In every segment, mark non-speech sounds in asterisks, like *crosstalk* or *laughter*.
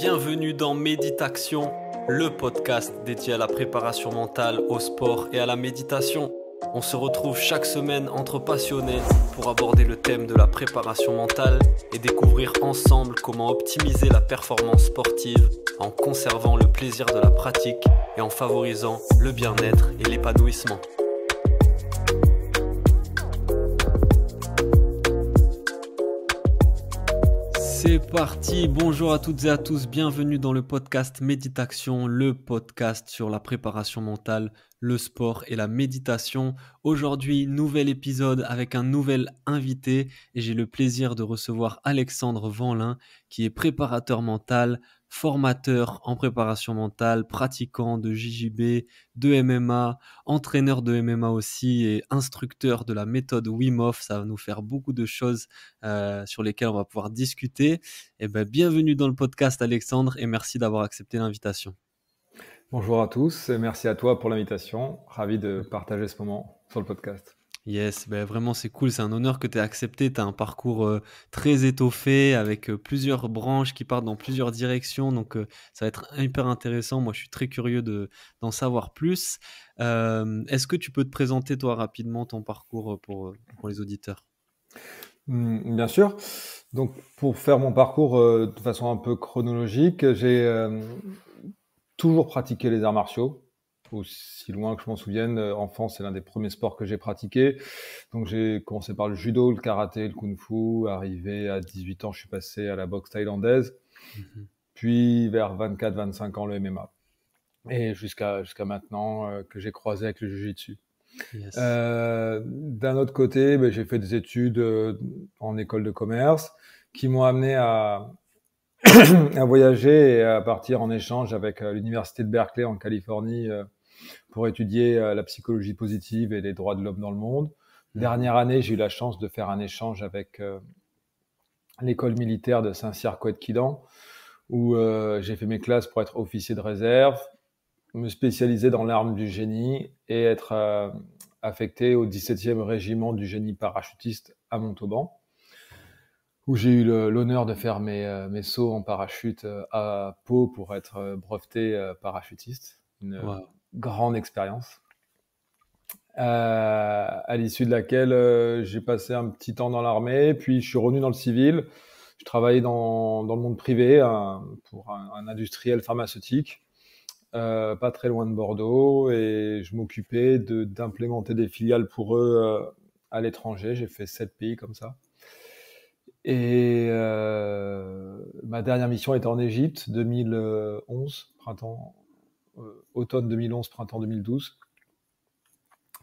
Bienvenue dans Méditation, le podcast dédié à la préparation mentale, au sport et à la méditation. On se retrouve chaque semaine entre passionnés pour aborder le thème de la préparation mentale et découvrir ensemble comment optimiser la performance sportive en conservant le plaisir de la pratique et en favorisant le bien-être et l'épanouissement. c'est parti. Bonjour à toutes et à tous. Bienvenue dans le podcast Méditation, le podcast sur la préparation mentale, le sport et la méditation. Aujourd'hui, nouvel épisode avec un nouvel invité et j'ai le plaisir de recevoir Alexandre Vanlin qui est préparateur mental, formateur en préparation mentale, pratiquant de JJB, de MMA, entraîneur de MMA aussi et instructeur de la méthode Wim Ça va nous faire beaucoup de choses euh, sur lesquelles on va pouvoir discuter. Et eh ben, bienvenue dans le podcast Alexandre et merci d'avoir accepté l'invitation. Bonjour à tous et merci à toi pour l'invitation. Ravi de partager ce moment sur le podcast. Yes, ben vraiment c'est cool, c'est un honneur que tu aies accepté, tu as un parcours euh, très étoffé avec euh, plusieurs branches qui partent dans plusieurs directions, donc euh, ça va être hyper intéressant, moi je suis très curieux de, d'en savoir plus. Est-ce que tu peux te présenter toi rapidement ton parcours pour, les auditeurs mmh, Bien sûr, donc pour faire mon parcours de façon un peu chronologique, j'ai toujours pratiqué les arts martiaux, aussi loin que je m'en souvienne, euh, enfant, c'est l'un des premiers sports que j'ai pratiqué. Donc j'ai commencé par le judo, le karaté, le kung-fu. Arrivé à 18 ans, je suis passé à la boxe thaïlandaise. Mhm. Puis vers 24-25 ans, le MMA. Et jusqu'à jusqu'à maintenant euh, que j'ai croisé avec le jiu-jitsu. Euh, d'un autre côté, ben, j'ai fait des études en école de commerce qui m'ont amené à, *clears throat* à voyager et à partir en échange avec l'université de Berkeley en Californie pour étudier euh, la psychologie positive et les droits de l'homme dans le monde. Mmh. Dernière année, j'ai eu la chance de faire un échange avec euh, l'école militaire de Saint-Cyr-Couette-Quidan, où euh, j'ai fait mes classes pour être officier de réserve, me spécialiser dans l'arme du génie et être affecté au 17e régiment du génie parachutiste à Montauban où j'ai eu l'honneur de faire mes, sauts en parachute à Pau pour être breveté parachutiste grande expérience. Euh, à l'issue de laquelle euh, j'ai passé un petit temps dans l'armée, puis je suis revenu dans le civil. Je travaillais dans, le monde privé hein, pour un, industriel pharmaceutique, euh, pas très loin de Bordeaux, et je m'occupais d'implémenter des filiales pour eux à l'étranger. J'ai fait sept pays comme ça. Et ma dernière mission était en Égypte, 2011, printemps euh, automne 2011, printemps 2012.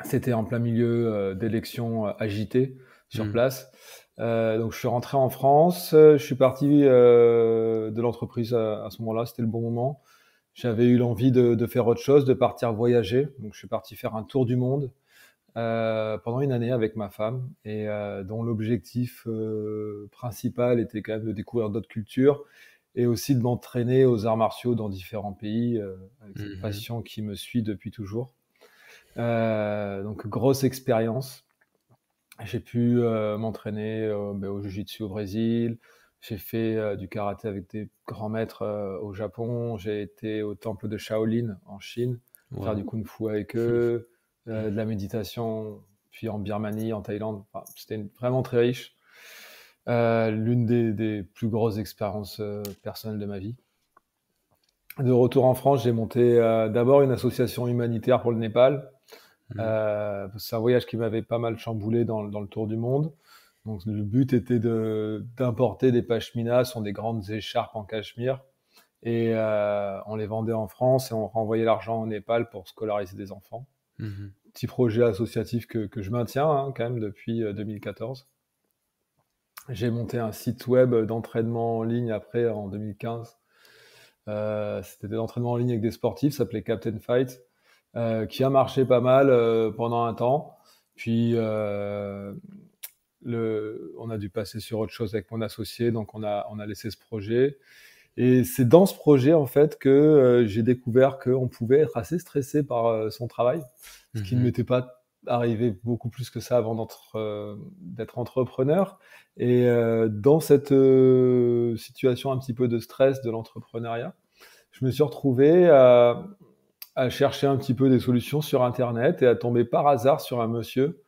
C'était en plein milieu euh, d'élections euh, agitées sur mmh. place. donc je suis rentré en France, je suis parti de l'entreprise à, ce moment-là, c'était le bon moment. J'avais eu l'envie de, de, faire autre chose, de partir voyager. Donc je suis parti faire un tour du monde pendant une année avec ma femme et dont l'objectif principal était quand même de découvrir d'autres cultures et aussi de m'entraîner aux arts martiaux dans différents pays euh, avec cette mhm. passion qui me suit depuis toujours. Euh, donc grosse expérience. J'ai pu euh, m'entraîner bah, au jiu-jitsu au Brésil. J'ai fait du karaté avec des grands maîtres au Japon. J'ai été au temple de Shaolin en Chine, faire du kung-fu avec eux, mhm. de la méditation, puis en Birmanie, en Thaïlande. C'était vraiment très riche. Euh, l'une des, plus grosses expériences euh, personnelles de ma vie. De retour en France, j'ai monté euh, d'abord une association humanitaire pour le Népal. Mhm. C'est un voyage qui m'avait pas mal chamboulé dans, le tour du monde. Donc le but était d'importer des pashminas, sont des grandes écharpes en cachemire, et on les vendait en France et on renvoyait l'argent au Népal pour scolariser des enfants. Mhm. Petit projet associatif que, je maintiens hein, quand même depuis 2014. J'ai monté un site web d'entraînement en ligne après en 2015. Euh, c'était de l'entraînement en ligne avec des sportifs, ça s'appelait Captain Fight, euh, qui a marché pas mal euh, pendant un temps. Puis le, on a dû passer sur autre chose avec mon associé, donc on a, on a laissé ce projet. Et c'est dans ce projet en fait que j'ai découvert qu'on pouvait être assez stressé par son travail, ce qui ne mhm. m'était pas arrivé beaucoup plus que ça avant euh, d'être entrepreneur. Et euh, dans cette euh, situation un petit peu de stress de l'entrepreneuriat, je me suis retrouvé à, chercher un petit peu des solutions sur Internet et à tomber par hasard sur un monsieur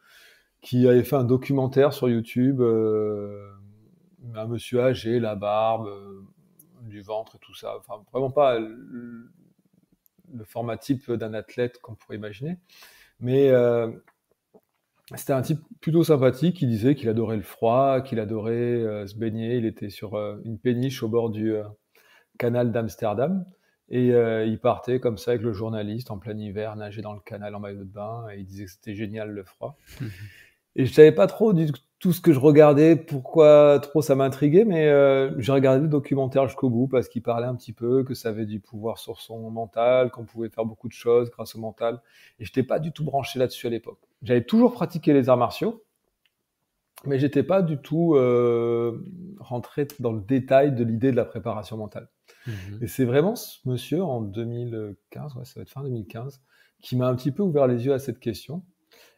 qui avait fait un documentaire sur YouTube. un monsieur âgé, la barbe, du ventre et tout ça. Enfin, vraiment pas le, le format type d'un athlète qu'on pourrait imaginer. Mais euh, c'était un type plutôt sympathique qui disait qu'il adorait le froid, qu'il adorait euh, se baigner. Il était sur euh, une péniche au bord du canal d'Amsterdam. Et il partait comme ça avec le journaliste en plein hiver, nager dans le canal en maillot de bain. Et il disait que c'était génial le froid. *laughs* et je savais pas trop du tout ce que je regardais, pourquoi trop ça m'intriguait, mais euh, j'ai regardé le documentaire jusqu'au bout parce qu'il parlait un petit peu que ça avait du pouvoir sur son mental, qu'on pouvait faire beaucoup de choses grâce au mental. Et j'étais pas du tout branché là-dessus à l'époque. J'avais toujours pratiqué les arts martiaux, mais j'étais pas du tout euh, rentré dans le détail de l'idée de la préparation mentale. Mhm. Et c'est vraiment ce monsieur en 2015, ouais, ça va être fin 2015, qui m'a un petit peu ouvert les yeux à cette question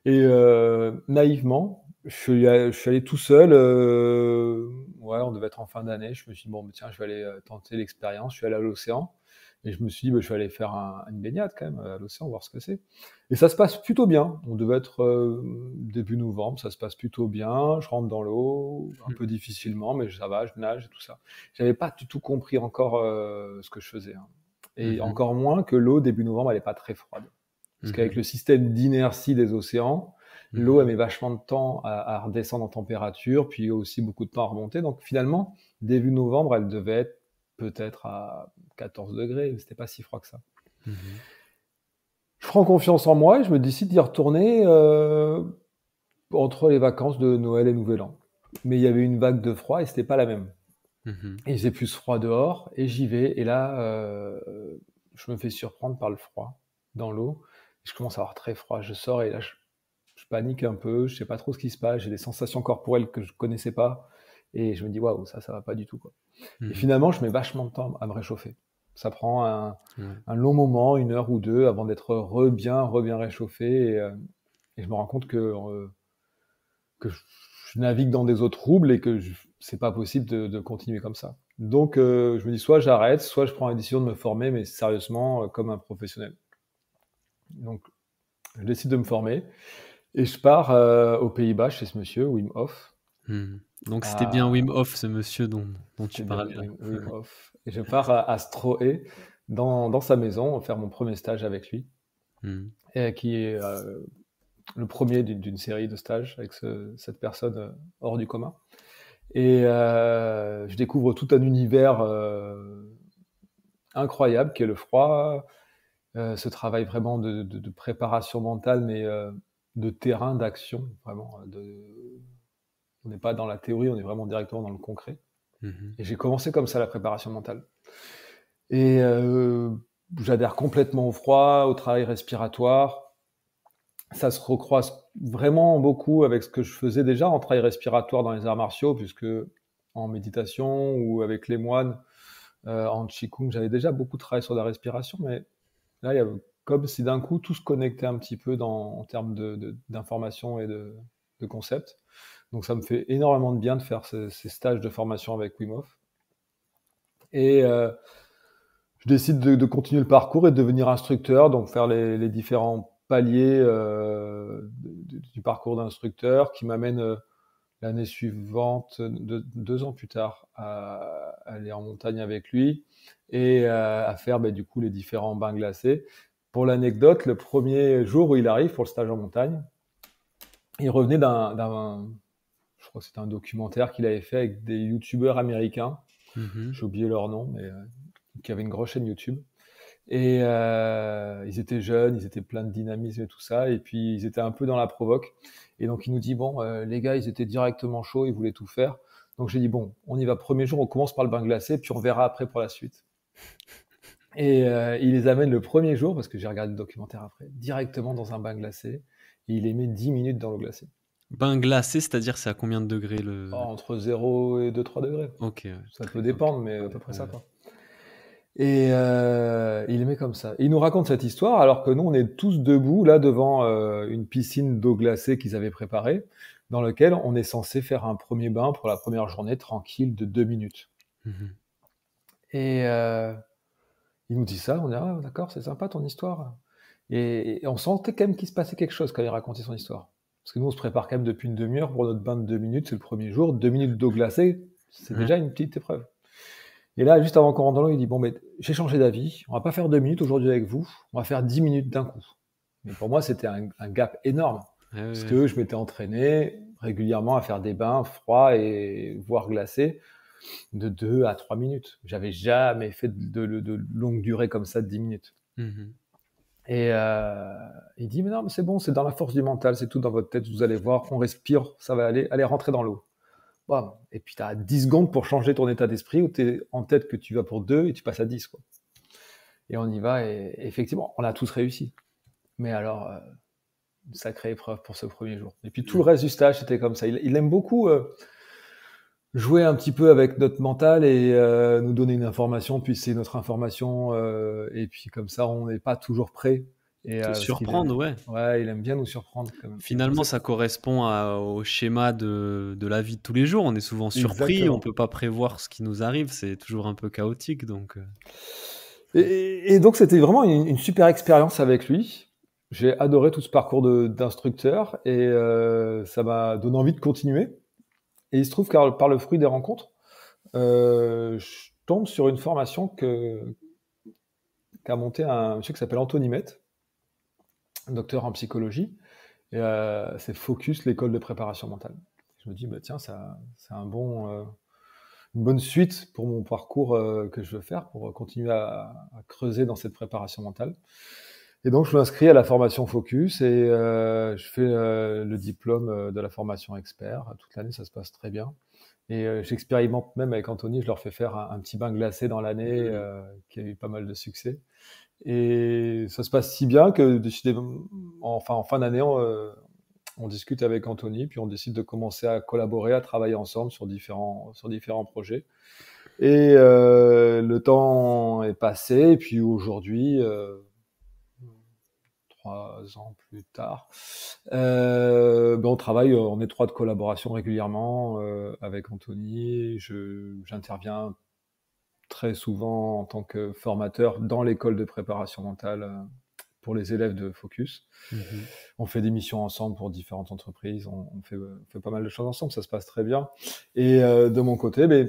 et euh, naïvement, je suis, je suis, allé tout seul. Euh, ouais, on devait être en fin d'année. Je me suis dit, bon, bah, tiens, je vais aller euh, tenter l'expérience. Je suis allé à l'océan. Et je me suis dit, bah, je vais aller faire une baignade quand même à l'océan, voir ce que c'est. Et ça se passe plutôt bien. On devait être début novembre, ça se passe plutôt bien. Je rentre dans l'eau, un hmm. peu difficilement, mais ça va, je nage et tout ça. J'avais pas du tout compris encore ce que je faisais. Hein. Et mhm. encore moins que l'eau début novembre, elle n'est pas très froide. Parce mhm. qu'avec le système d'inertie des océans, mhm. l'eau, elle met vachement de temps à, redescendre en température, puis aussi beaucoup de temps à remonter. Donc finalement, début novembre, elle devait être peut-être à 14 degrés. C'était pas si froid que ça. Mhm. Je prends confiance en moi et je me décide d'y retourner euh, entre les vacances de Noël et Nouvel An. Mais il y avait une vague de froid et c'était pas la même. il faisait plus froid dehors et j'y vais. Et là, euh, je me fais surprendre par le froid dans l'eau je commence à avoir très froid. Je sors et là, je, panique un peu. Je sais pas trop ce qui se passe. J'ai des sensations corporelles que je connaissais pas. Et je me dis, waouh, ça, ça va pas du tout. Quoi. Et mmh. finalement, je mets vachement de temps à me réchauffer. Ça prend un, long moment, une heure ou deux, avant d'être re bien, re bien réchauffé. Et, euh, je me rends compte que, euh, que je, navigue dans des eaux troubles et que c'est pas possible de, continuer comme ça. Donc, euh, je me dis, soit j'arrête, soit je prends la décision de me former, mais sérieusement, comme un professionnel. Donc, je décide de me former et je pars euh, aux Pays-Bas chez ce monsieur, Wim Hof. Hmm. Donc, c'était ah. bien Wim Hof, ce monsieur dont, dont tu parlais. Hof. Et je pars à, à dans, dans, sa maison, faire mon premier stage avec lui, hmm. et qui est euh, le premier d'une série de stages avec cette personne euh, hors du commun. Et je découvre tout un univers incroyable qui est le froid, euh, ce travail vraiment de, préparation mentale, mais euh, de terrain d'action, vraiment. Euh, on n'est pas dans la théorie, on est vraiment directement dans le concret. Mhm. Et j'ai commencé comme ça la préparation mentale. Et j'adhère complètement au froid, au travail respiratoire. Ça se recroise vraiment beaucoup avec ce que je faisais déjà en travail respiratoire dans les arts martiaux, puisque en méditation ou avec les moines, en Qigong, j'avais déjà beaucoup travaillé sur la respiration, mais Là, il y a, comme si d'un coup tout se connectait un petit peu dans, en termes d'informations de, et de, de concepts. Donc ça me fait énormément de bien de faire ces, ces stages de formation avec wimov Et euh, je décide de, de, continuer le parcours et de devenir instructeur, donc faire les, les différents paliers euh, du, du, parcours d'instructeur qui m'amène euh, L'année suivante, deux, ans plus tard, à aller en montagne avec lui et euh, à faire bah, du coup les différents bains glacés. Pour l'anecdote, le premier jour où il arrive pour le stage en montagne, il revenait d'un, je crois un documentaire qu'il avait fait avec des youtubeurs américains. Mhm. J'ai oublié leur nom, mais euh, qui avait une grosse chaîne YouTube. Et euh, ils étaient jeunes, ils étaient pleins de dynamisme et tout ça. Et puis, ils étaient un peu dans la provoque. Et donc, il nous dit, bon, euh, les gars, ils étaient directement chauds, ils voulaient tout faire. Donc, j'ai dit, bon, on y va premier jour, on commence par le bain glacé, puis on verra après pour la suite. *laughs* Et euh, il les amène le premier jour, parce que j'ai regardé le documentaire après, directement dans un bain glacé. Et il les met 10 minutes dans l'eau glacée. Bain glacé, c'est-à-dire c'est à combien de degrés le... entre 0 et 2-3 degrés. Ok. Ça peut dépendre, mais à peu près ça, quoi. Et euh, il met comme ça. il nous raconte cette histoire alors que nous, on est tous debout là devant euh, une piscine d'eau glacée qu'ils avaient préparée, dans laquelle on est censé faire un premier bain pour la première journée tranquille de deux minutes. Mhm. Et euh, il nous dit ça, on dit ah d'accord, c'est sympa ton histoire. Et, on sentait quand même qu'il se passait quelque chose quand il racontait son histoire. Parce que nous, on se prépare quand même depuis une demi-heure pour notre bain de deux minutes, c'est le premier jour, deux minutes d'eau glacée, c'est mhm. déjà une petite épreuve. Et là, juste avant qu'on rentre dans l'eau, il dit Bon, mais j'ai changé d'avis, on va pas faire deux minutes aujourd'hui avec vous, on va faire dix minutes d'un coup. Mais pour moi, c'était un, gap énorme. Eh parce que je m'étais entraîné régulièrement à faire des bains froids et voire glacés de deux à trois minutes. J'avais jamais fait de, de, longue durée comme ça de 10 minutes. Mhm. Et euh, il dit, mais non, mais c'est bon, c'est dans la force du mental, c'est tout dans votre tête, vous allez voir, on respire, ça va aller, allez rentrer dans l'eau. Et puis, tu as 10 secondes pour changer ton état d'esprit où tu es en tête que tu vas pour 2 et tu passes à 10. Quoi. Et on y va. Et effectivement, on a tous réussi. Mais alors, euh, une sacrée épreuve pour ce premier jour. Et puis, tout le mm. reste du stage, c'était comme ça. Il, aime beaucoup euh, jouer un petit peu avec notre mental et euh, nous donner une information, puis c'est notre information. et puis, comme ça, on n'est pas toujours prêt et, euh, surprendre, ouais. Ouais, il aime bien nous surprendre. Quand même. Finalement, ça correspond au schéma de, de, la vie de tous les jours. On est souvent surpris, on on peut pas prévoir ce qui nous arrive, c'est toujours un peu chaotique. Donc... Euh. Et, donc, c'était vraiment une, super expérience avec lui. J'ai adoré tout ce parcours d'instructeur et euh, ça m'a donné envie de continuer. Et il se trouve que par le fruit des rencontres, je tombe sur une formation que qu'a monté un monsieur qui s'appelle Anthony Met, docteur en psychologie, et euh, c'est Focus, l'école de préparation mentale. Je me dis, bah, tiens, ça, c'est un bon, euh, une bonne suite pour mon parcours euh, que je veux faire, pour continuer à, creuser dans cette préparation mentale. Et donc, je m'inscris à la formation Focus et je fais le diplôme de la formation expert. Toute l'année, ça se passe très bien. Et j'expérimente même avec Anthony, je leur fais faire un petit bain glacé dans l'année mmh. qui a eu pas mal de succès. Et ça se passe si bien que enfin, en fin d'année, euh, on, discute avec Anthony, puis on décide de commencer à collaborer, à travailler ensemble sur différents, sur différents projets. Et euh, le temps est passé, puis aujourd'hui, euh, trois ans plus tard, euh, ben on travaille en étroite collaboration régulièrement avec Anthony. J'interviens très souvent en tant que formateur dans l'école de préparation mentale euh, pour les élèves de Focus. Mhm. On fait des missions ensemble pour différentes entreprises, on, fait, euh, fait, pas mal de choses ensemble, ça se passe très bien. Et euh, de mon côté, ben,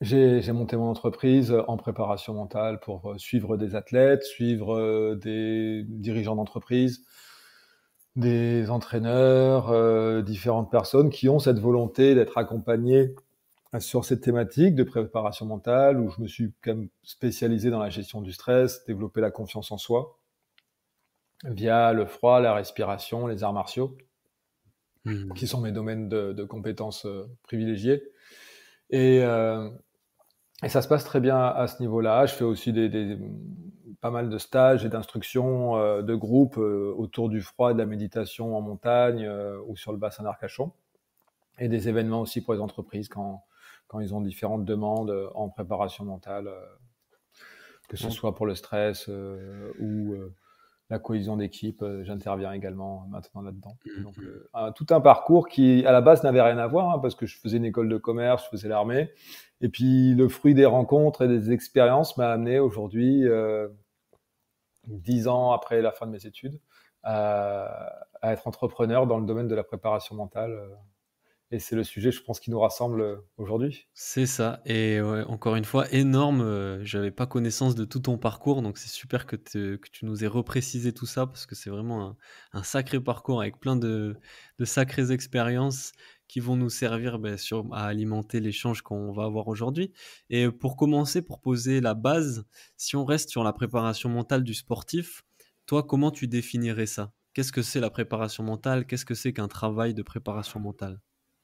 j'ai monté mon entreprise en préparation mentale pour suivre des athlètes, suivre des dirigeants d'entreprise, des entraîneurs, différentes personnes qui ont cette volonté d'être accompagnées sur cette thématique de préparation mentale où je me suis quand même spécialisé dans la gestion du stress, développer la confiance en soi via le froid, la respiration, les arts martiaux, hmm. qui sont mes domaines de, compétences euh, privilégiés. Euh, et, ça se passe très bien à, ce niveau-là. Je fais aussi pas mal de stages et d'instructions euh, de groupe autour du froid et de la méditation en montagne ou sur le bassin d'Arcachon. Et des événements aussi pour les entreprises quand, quand ils ont différentes demandes euh, en préparation mentale, euh, que ce soit pour le stress euh, ou la cohésion d'équipe. J'interviens également maintenant là-dedans. Mm-hmm. Donc, tout un parcours qui, à la base, n'avait rien à voir, hein, parce que je faisais une école de commerce, je faisais l'armée. Et puis, le fruit des rencontres et des expériences m'a amené aujourd'hui, dix ans après la fin de mes études, à, être entrepreneur dans le domaine de la préparation mentale et c'est le sujet, je pense, qui nous rassemble euh, aujourd'hui. C'est ça. Et encore une fois, énorme. Euh, j'avais pas connaissance de tout ton parcours, donc c'est super que, tu nous aies reprécisé tout ça parce que c'est vraiment un, sacré parcours avec plein de, sacrées expériences qui vont nous servir ben, à alimenter l'échange qu'on va avoir aujourd'hui. Et pour commencer, pour poser la base, si on reste sur la préparation mentale du sportif, toi, comment tu définirais ça Qu'est-ce que c'est la préparation mentale Qu'est-ce que c'est qu'un travail de préparation mentale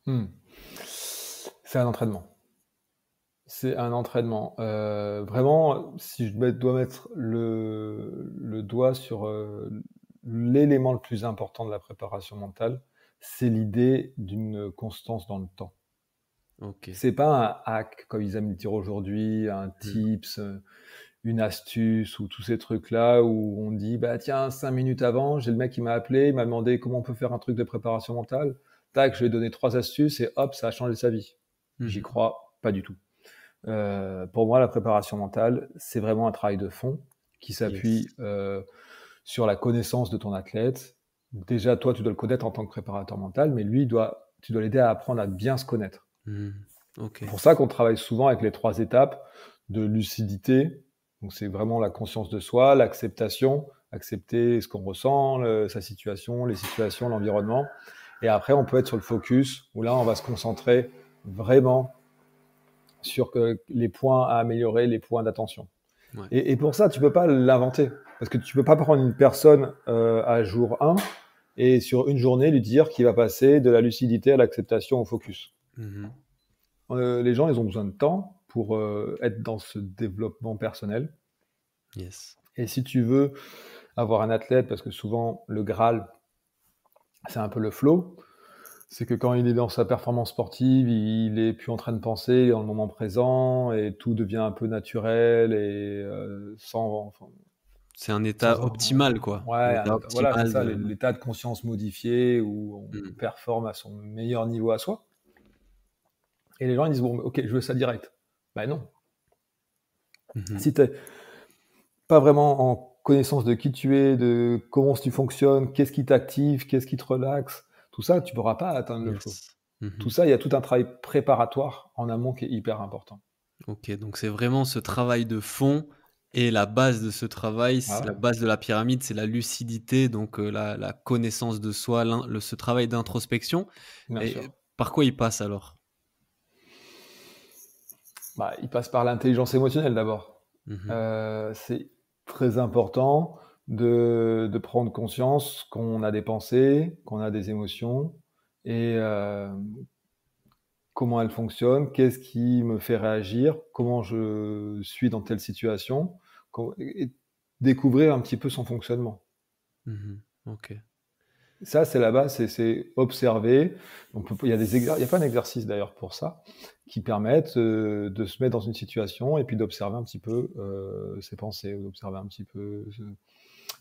Hmm. C'est un entraînement. C'est un entraînement. Euh, vraiment, si je dois mettre le, doigt sur euh, l'élément le plus important de la préparation mentale, c'est l'idée d'une constance dans le temps. C'est pas un hack, comme ils aiment le dire aujourd'hui, un hmm. tips, euh, une astuce ou tous ces trucs-là où on dit bah tiens, cinq minutes avant, j'ai le mec qui m'a appelé, il m'a demandé comment on peut faire un truc de préparation mentale tac, je lui ai donné trois astuces et hop, ça a changé sa vie. J'y mhm. crois pas du tout. Euh, pour moi, la préparation mentale, c'est vraiment un travail de fond qui s'appuie euh, sur la connaissance de ton athlète. Déjà, toi, tu dois le connaître en tant que préparateur mental, mais lui, doit, tu dois l'aider à apprendre à bien se connaître. Mhm. C'est pour ça qu'on travaille souvent avec les trois étapes de lucidité. Donc, c'est vraiment la conscience de soi, l'acceptation, accepter ce qu'on ressent, sa situation, les situations, l'environnement. Et après, on peut être sur le focus, où là, on va se concentrer vraiment sur que les points à améliorer, les points d'attention. Et, pour ça, tu peux pas l'inventer. Parce que tu peux pas prendre une personne euh, à jour 1 et sur une journée lui dire qu'il va passer de la lucidité à l'acceptation au focus. Mm-hmm. Euh, les gens, ils ont besoin de temps pour euh, être dans ce développement personnel. Yes. Et si tu veux avoir un athlète, parce que souvent le Graal, c'est un peu le flow. C'est que quand il est dans sa performance sportive, il est plus en train de penser, il est dans le moment présent et tout devient un peu naturel et euh, sans. c'est un état optimal, quoi. Ouais, voilà, c'est ça, euh, l'état de conscience modifié où on hmm. performe à son meilleur niveau à soi. Et les gens ils disent bon, ok, je veux ça direct. Ben non. Mmh. Si t'es pas vraiment en connaissance de qui tu es, de comment tu fonctionnes, qu'est-ce qui t'active, qu'est-ce qui te relaxe, tout ça, tu ne pourras pas atteindre le mhm. Tout ça, il y a tout un travail préparatoire en amont qui est hyper important. Ok, donc c'est vraiment ce travail de fond et la base de ce travail, ah la base de la pyramide, c'est la lucidité, donc euh, la, connaissance de soi, le, ce travail d'introspection. par quoi il passe alors bah, Il passe par l'intelligence émotionnelle d'abord. Mhm. Euh, c'est très important de, prendre conscience qu'on a des pensées, qu'on a des émotions et euh, comment elles fonctionnent, qu'est-ce qui me fait réagir, comment je suis dans telle situation, et découvrir un petit peu son fonctionnement. Mmh ok. Ça, c'est la base, c'est observer. il y a des pas d'exercice d'ailleurs pour ça qui permettent euh, de se mettre dans une situation et puis d'observer un petit peu euh, ses pensées, d'observer un petit peu euh,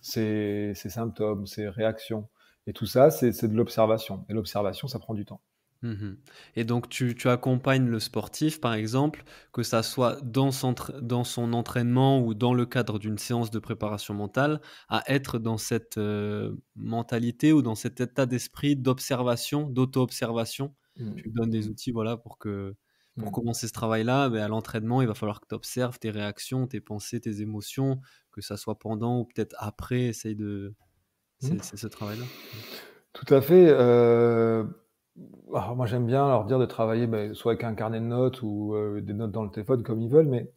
ses, symptômes, ses réactions. Et tout ça, c'est de l'observation. Et l'observation, ça prend du temps. Mmh Et donc tu, tu, accompagnes le sportif, par exemple, que ça soit dans son, dans son entraînement ou dans le cadre d'une séance de préparation mentale, à être dans cette euh, mentalité ou dans cet état d'esprit d'observation, d'auto-observation. Mmh. Tu donnes des outils voilà, pour que pour mmh. commencer ce travail-là, mais ben, à l'entraînement, il va falloir que tu observes tes réactions, tes pensées, tes émotions, que ça soit pendant ou peut-être après, essaye de... C'est ce travail-là. Tout à fait. Euh ah, moi, j'aime bien leur dire de travailler ben, soit avec un carnet de notes ou euh, des notes dans le téléphone comme ils veulent, mais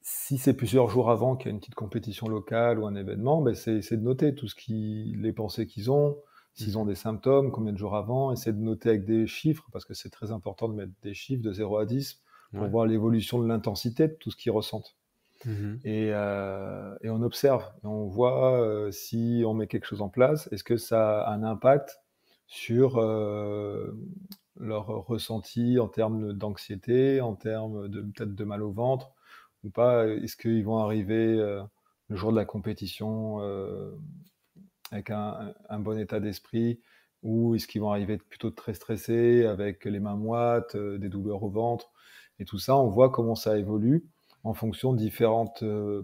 si c'est plusieurs jours avant qu'il y a une petite compétition locale ou un événement, ben, c'est de noter tout ce qui, les pensées qu'ils ont, s'ils ont des symptômes, combien de jours avant, essayer de noter avec des chiffres, parce que c'est très important de mettre des chiffres de 0 à 10 pour voir l'évolution de l'intensité de tout ce qu'ils ressentent. Mm-hmm. Euh, et, on observe, on voit euh, si on met quelque chose en place, est-ce que ça a un impact sur euh, leur ressenti en termes d'anxiété, en termes de peut-être de mal au ventre ou pas. Est-ce qu'ils vont arriver euh, le jour de la compétition euh, avec un, un, bon état d'esprit ou est-ce qu'ils vont arriver plutôt très stressés avec les mains moites, des douleurs au ventre et tout ça. On voit comment ça évolue en fonction de différents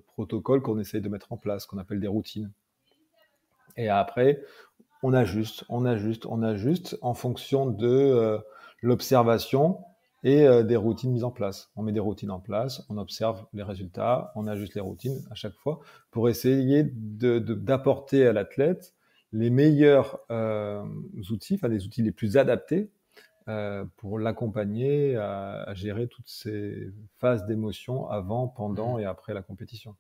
protocoles qu'on essaye de mettre en place, qu'on appelle des routines. Et après, on ajuste, on ajuste, on ajuste en fonction de euh, l'observation et euh, des routines mises en place. On met des routines en place, on observe les résultats, on ajuste les routines à chaque fois pour essayer d'apporter à l'athlète les meilleurs euh, outils, enfin les outils les plus adaptés pour l'accompagner à, à gérer toutes ces phases d'émotion avant, pendant mmh. et après la compétition.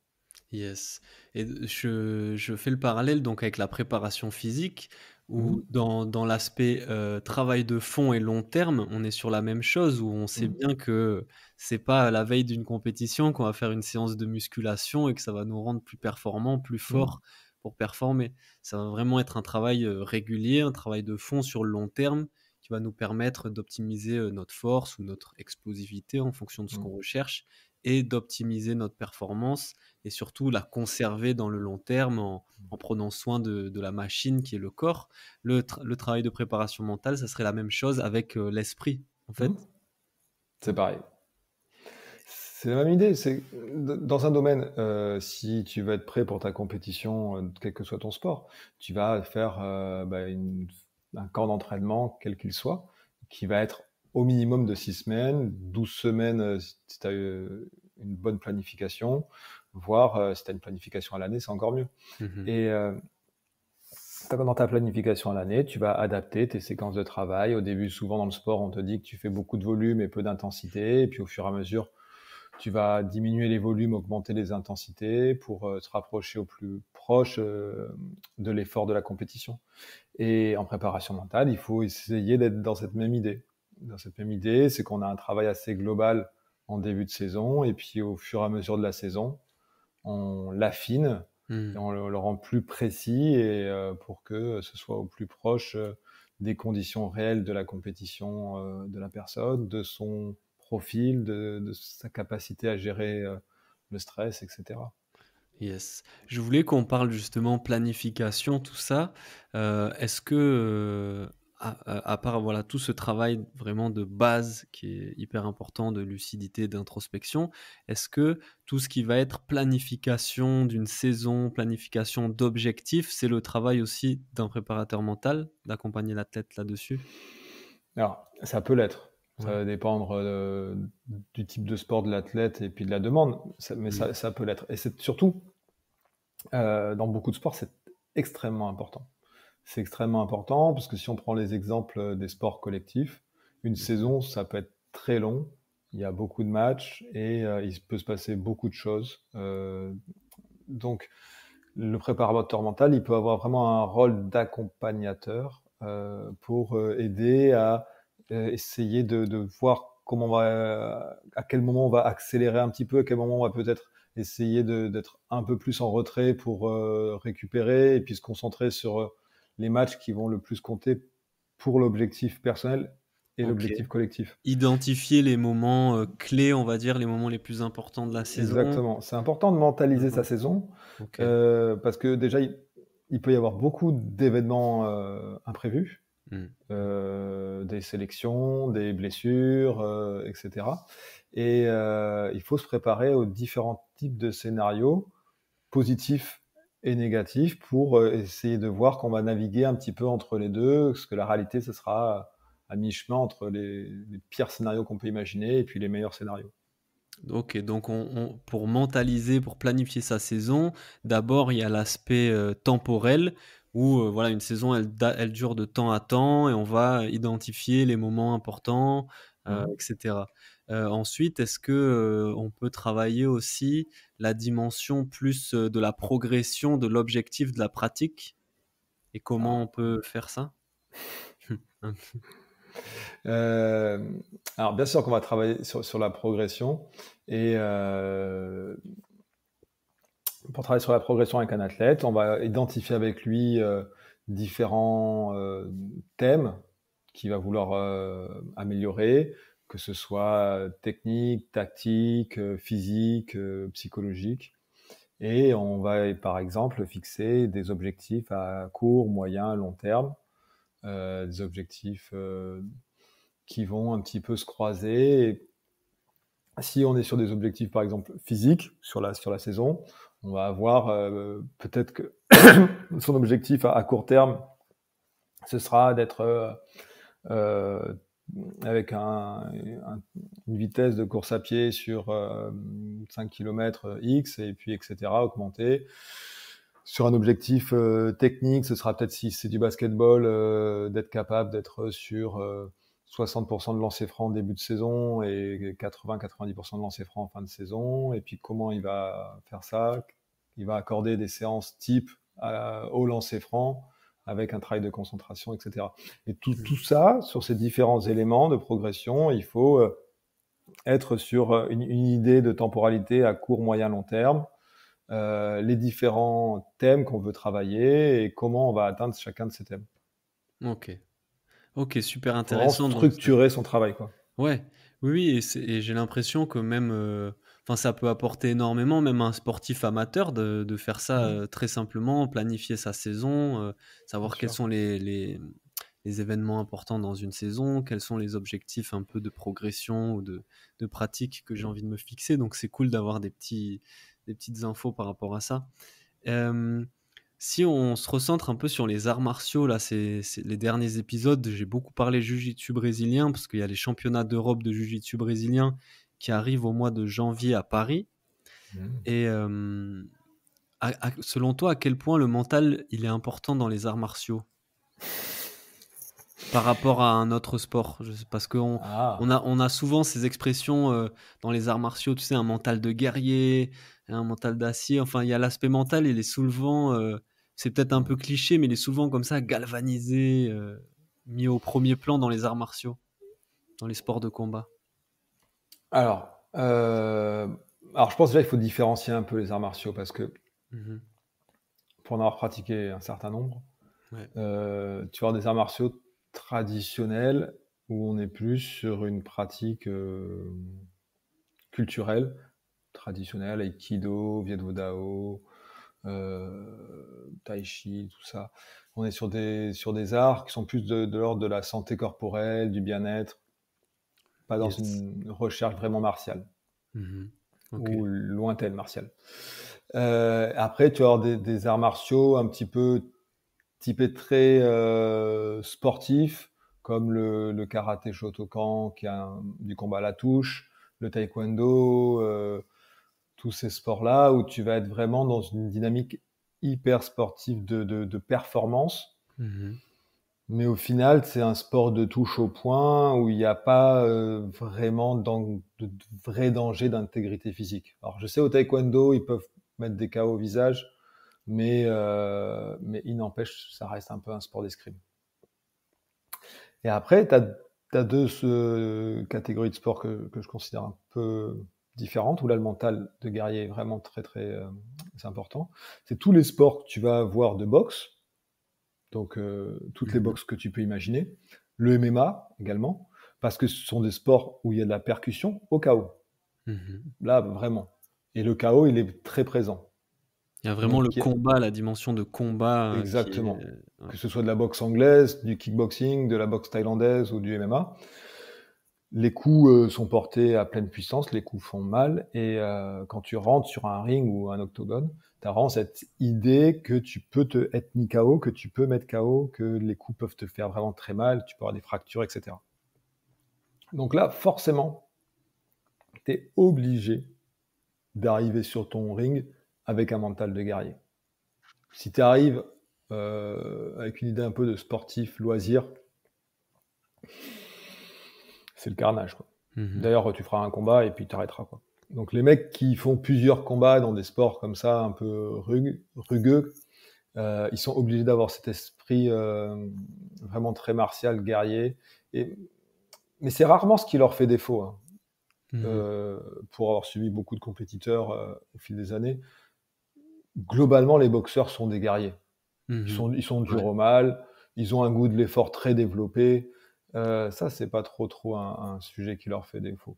Yes. Et je, je fais le parallèle donc avec la préparation physique où mmh. dans, dans l'aspect euh, travail de fond et long terme, on est sur la même chose, où on sait mmh. bien que c'est pas à la veille d'une compétition qu'on va faire une séance de musculation et que ça va nous rendre plus performants, plus mmh. forts pour performer. Ça va vraiment être un travail euh, régulier, un travail de fond sur le long terme qui va nous permettre d'optimiser euh, notre force ou notre explosivité en fonction de ce qu'on recherche et d'optimiser notre performance et surtout la conserver dans le long terme en, mmh. prenant soin de, la machine qui est le corps. Le, travail de préparation mentale, ça serait la même chose avec l'esprit, en mmh. fait. C'est pareil. C'est la même idée. C'est dans un domaine, si tu veux être prêt pour ta compétition, quel que soit ton sport, tu vas faire bah, un camp d'entraînement, quel qu'il soit, qui va être au minimum de 6 semaines, 12 semaines euh, si tu as euh, une bonne planification, voire euh, si tu as une planification à l'année, c'est encore mieux. Mhm. Et euh, dans ta planification à l'année, tu vas adapter tes séquences de travail. Au début, souvent dans le sport, on te dit que tu fais beaucoup de volume et peu d'intensité, et puis au fur et à mesure, tu vas diminuer les volumes, augmenter les intensités pour se te rapprocher au plus proche de l'effort de la compétition. Et en préparation mentale, il faut essayer d'être dans cette même idée dans cette même idée, c'est qu'on a un travail assez global en début de saison, et puis au fur et à mesure de la saison, on l'affine, hmm. on, le, rend plus précis, et euh, pour que ce soit au plus proche euh, des conditions réelles de la compétition euh, de la personne, de son profil, de, sa capacité à gérer le stress, etc. Yes. Je voulais qu'on parle justement planification, tout ça. est-ce que ah, euh, à, part voilà tout ce travail vraiment de base qui est hyper important de lucidité, d'introspection, est-ce que tout ce qui va être planification d'une saison, planification d'objectifs, c'est le travail aussi d'un préparateur mental d'accompagner l'athlète là-dessus Alors, ça peut l'être. Ça va dépendre euh, du type de sport de l'athlète et puis de la demande, mais ça, peut l'être. Et c'est surtout, euh, dans beaucoup de sports, c'est extrêmement important c'est extrêmement important parce que si on prend les exemples euh, des sports collectifs, une mmh. saison, ça peut être très long. Il y a beaucoup de matchs et euh, il peut se passer beaucoup de choses. Euh, donc, le préparateur mental, il peut avoir vraiment un rôle d'accompagnateur pour aider à essayer de, de, voir comment on va, à quel moment on va accélérer un petit peu, à quel moment on va peut-être essayer d'être un peu plus en retrait pour récupérer et puis se concentrer sur les matchs qui vont le plus compter pour l'objectif personnel et l'objectif collectif. Identifier les moments euh, clés, on va dire, les moments les plus importants de la saison. Exactement. C'est important de mentaliser sa saison euh, parce que déjà, il, peut y avoir beaucoup d'événements euh, imprévus, hmm. des sélections, des blessures, etc. Et il faut se préparer aux différents types de scénarios positifs négatif pour euh, essayer de voir qu'on va naviguer un petit peu entre les deux, parce que la réalité, ce sera euh, à mi-chemin entre les, pires scénarios qu'on peut imaginer et puis les meilleurs scénarios. Ok, donc on, pour mentaliser, pour planifier sa saison, d'abord il y a l'aspect euh, temporel où euh, voilà, une saison, elle, dure de temps à temps et on va identifier les moments importants, euh, mmh. etc. Euh, ensuite, est-ce que on peut travailler aussi la dimension plus de la progression de l'objectif de la pratique et comment ah. on peut faire ça *laughs* alors, bien sûr qu'on va travailler sur, la progression. Et pour travailler sur la progression avec un athlète, on va identifier avec lui euh, différents euh, thèmes qu'il va vouloir euh, améliorer, que ce soit technique, tactique, physique, psychologique. Et on va, par exemple, fixer des objectifs à court, moyen, long terme, des objectifs qui vont un petit peu se croiser. si on est sur des objectifs, par exemple, physiques sur la saison, on va avoir euh, peut-être que *coughs* son objectif à, court terme, ce sera d'être euh, euh avec un, une vitesse de course à pied sur 5 euh, km X et puis etc. augmenter sur un objectif technique, ce sera peut-être si c'est du basketball, d'être capable d'être sur 60% de lancers francs en début de saison et 80-90% de lancers francs en fin de saison. Et puis comment il va faire ça Il va accorder des séances type euh, au lancer franc avec un travail de concentration, etc. Et mmh. tout, ça, sur ces différents éléments de progression, il faut euh, être sur euh, une, idée de temporalité à court, moyen, long terme, les différents thèmes qu'on veut travailler et comment on va atteindre chacun de ces thèmes. Ok, Ok, super intéressant. Structurer son travail, quoi. Ouais, oui, oui et, j'ai l'impression que même, euh, enfin, ça peut apporter énormément, même à un sportif amateur, de, faire ça mmh. euh, très simplement, planifier sa saison, euh, savoir quels sont les, événements importants dans une saison, quels sont les objectifs un peu de progression ou de, pratique que j'ai mmh. envie de me fixer. Donc, c'est cool d'avoir des petits, des petites infos par rapport à ça. Si on se recentre un peu sur les arts martiaux, là, c'est les derniers épisodes, j'ai beaucoup parlé Jiu-Jitsu brésilien, parce qu'il y a les championnats d'Europe de Jiu-Jitsu brésilien qui arrivent au mois de janvier à Paris. Mmh. Et euh, selon toi, à quel point le mental, il est important dans les arts martiaux par rapport à un autre sport je sais, Parce qu'on ah. on a, on a souvent ces expressions euh, dans les arts martiaux, tu sais, un mental de guerrier, un mental d'acier. Enfin, il y a l'aspect mental et les soulevants euh, c'est peut-être un peu cliché, mais il est souvent comme ça, galvanisé, euh, mis au premier plan dans les arts martiaux, dans les sports de combat. Alors, euh, alors je pense déjà qu'il faut différencier un peu les arts martiaux parce que mhm. pour en avoir pratiqué un certain nombre, euh, tu vois des arts martiaux traditionnels où on est plus sur une pratique culturelle, traditionnelle, aikido, viet euh, tai chi, tout ça. On est sur des, sur des arts qui sont plus de, l'ordre de la santé corporelle, du bien-être, pas dans une recherche vraiment martiale. Mm-hmm. ou lointaine martiale. Euh, après, tu as des, arts martiaux un petit peu typés très euh, sportifs, comme le, karaté Shotokan, qui a du combat à la touche, le taekwondo, euh, tous ces sports-là où tu vas être vraiment dans une dynamique hyper sportive de, performance. Mhm. Mais au final, c'est un sport de touche au point où il n'y a pas euh, vraiment de, vrai danger d'intégrité physique. Alors, je sais, au taekwondo, ils peuvent mettre des KO au visage, mais, euh, mais il n'empêche, ça reste un peu un sport d'escrime. Et après, tu as, deux euh, catégories de sports que, que je considère un peu différente où là le mental de guerrier est vraiment très très euh, important, c'est tous les sports que tu vas voir de boxe, donc euh, toutes les mhm. boxes que tu peux imaginer, le MMA également, parce que ce sont des sports où il y a de la percussion au chaos. Mhm. Là, vraiment. Et le chaos, il est très présent. Il y a vraiment le combat, la dimension de combat. Euh, Exactement. Que ce soit de la boxe anglaise, du kickboxing, de la boxe thaïlandaise ou du MMA les coups euh, sont portés à pleine puissance, les coups font mal, et euh, quand tu rentres sur un ring ou un octogone, tu as vraiment cette idée que tu peux te être mis KO, que tu peux mettre KO, que les coups peuvent te faire vraiment très mal, tu peux avoir des fractures, etc. Donc là, forcément, tu es obligé d'arriver sur ton ring avec un mental de guerrier. Si tu arrives euh, avec une idée un peu de sportif, loisir, c'est le carnage. Mhm. D'ailleurs, tu feras un combat et puis t'arrêteras. Quoi. Donc les mecs qui font plusieurs combats dans des sports comme ça, un peu rugueux, euh, ils sont obligés d'avoir cet esprit euh, vraiment très martial, guerrier. Mais c'est rarement ce qui leur fait défaut. Hein. Mhm. Euh, pour avoir suivi beaucoup de compétiteurs au fil des années, globalement, les boxeurs sont des guerriers. Ils, mhm. sont, ils sont durs au mal, ils ont un goût de l'effort très développé. Euh, ça, c'est pas trop trop un, sujet qui leur fait défaut.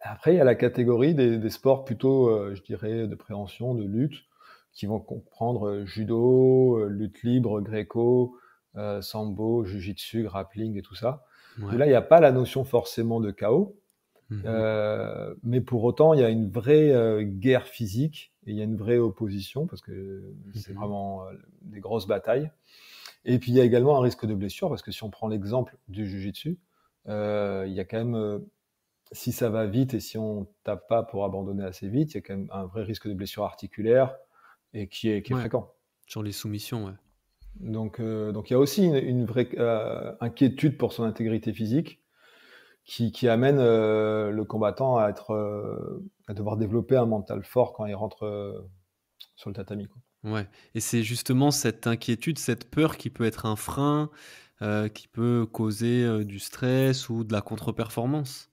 Après, il y a la catégorie des, sports plutôt, euh, je dirais, de préhension, de lutte, qui vont comprendre euh, judo, lutte libre, gréco, euh, sambo, jujitsu, grappling et tout ça. là, il n'y a pas la notion forcément de chaos, mhm. mais pour autant, il y a une vraie guerre physique et il y a une vraie opposition parce que mhm. c'est vraiment des grosses batailles. Et puis il y a également un risque de blessure, parce que si on prend l'exemple du jujitsu, euh, il y a quand même, euh, si ça va vite et si on tape pas pour abandonner assez vite, il y a quand même un vrai risque de blessure articulaire et qui est, fréquent. Sur les soumissions, ouais. Donc, euh, donc il y a aussi une, vraie euh, inquiétude pour son intégrité physique qui, amène le combattant à, être, à devoir développer un mental fort quand il rentre sur le tatami. Ouais, et c'est justement cette inquiétude, cette peur qui peut être un frein, euh, qui peut causer euh, du stress ou de la contre-performance.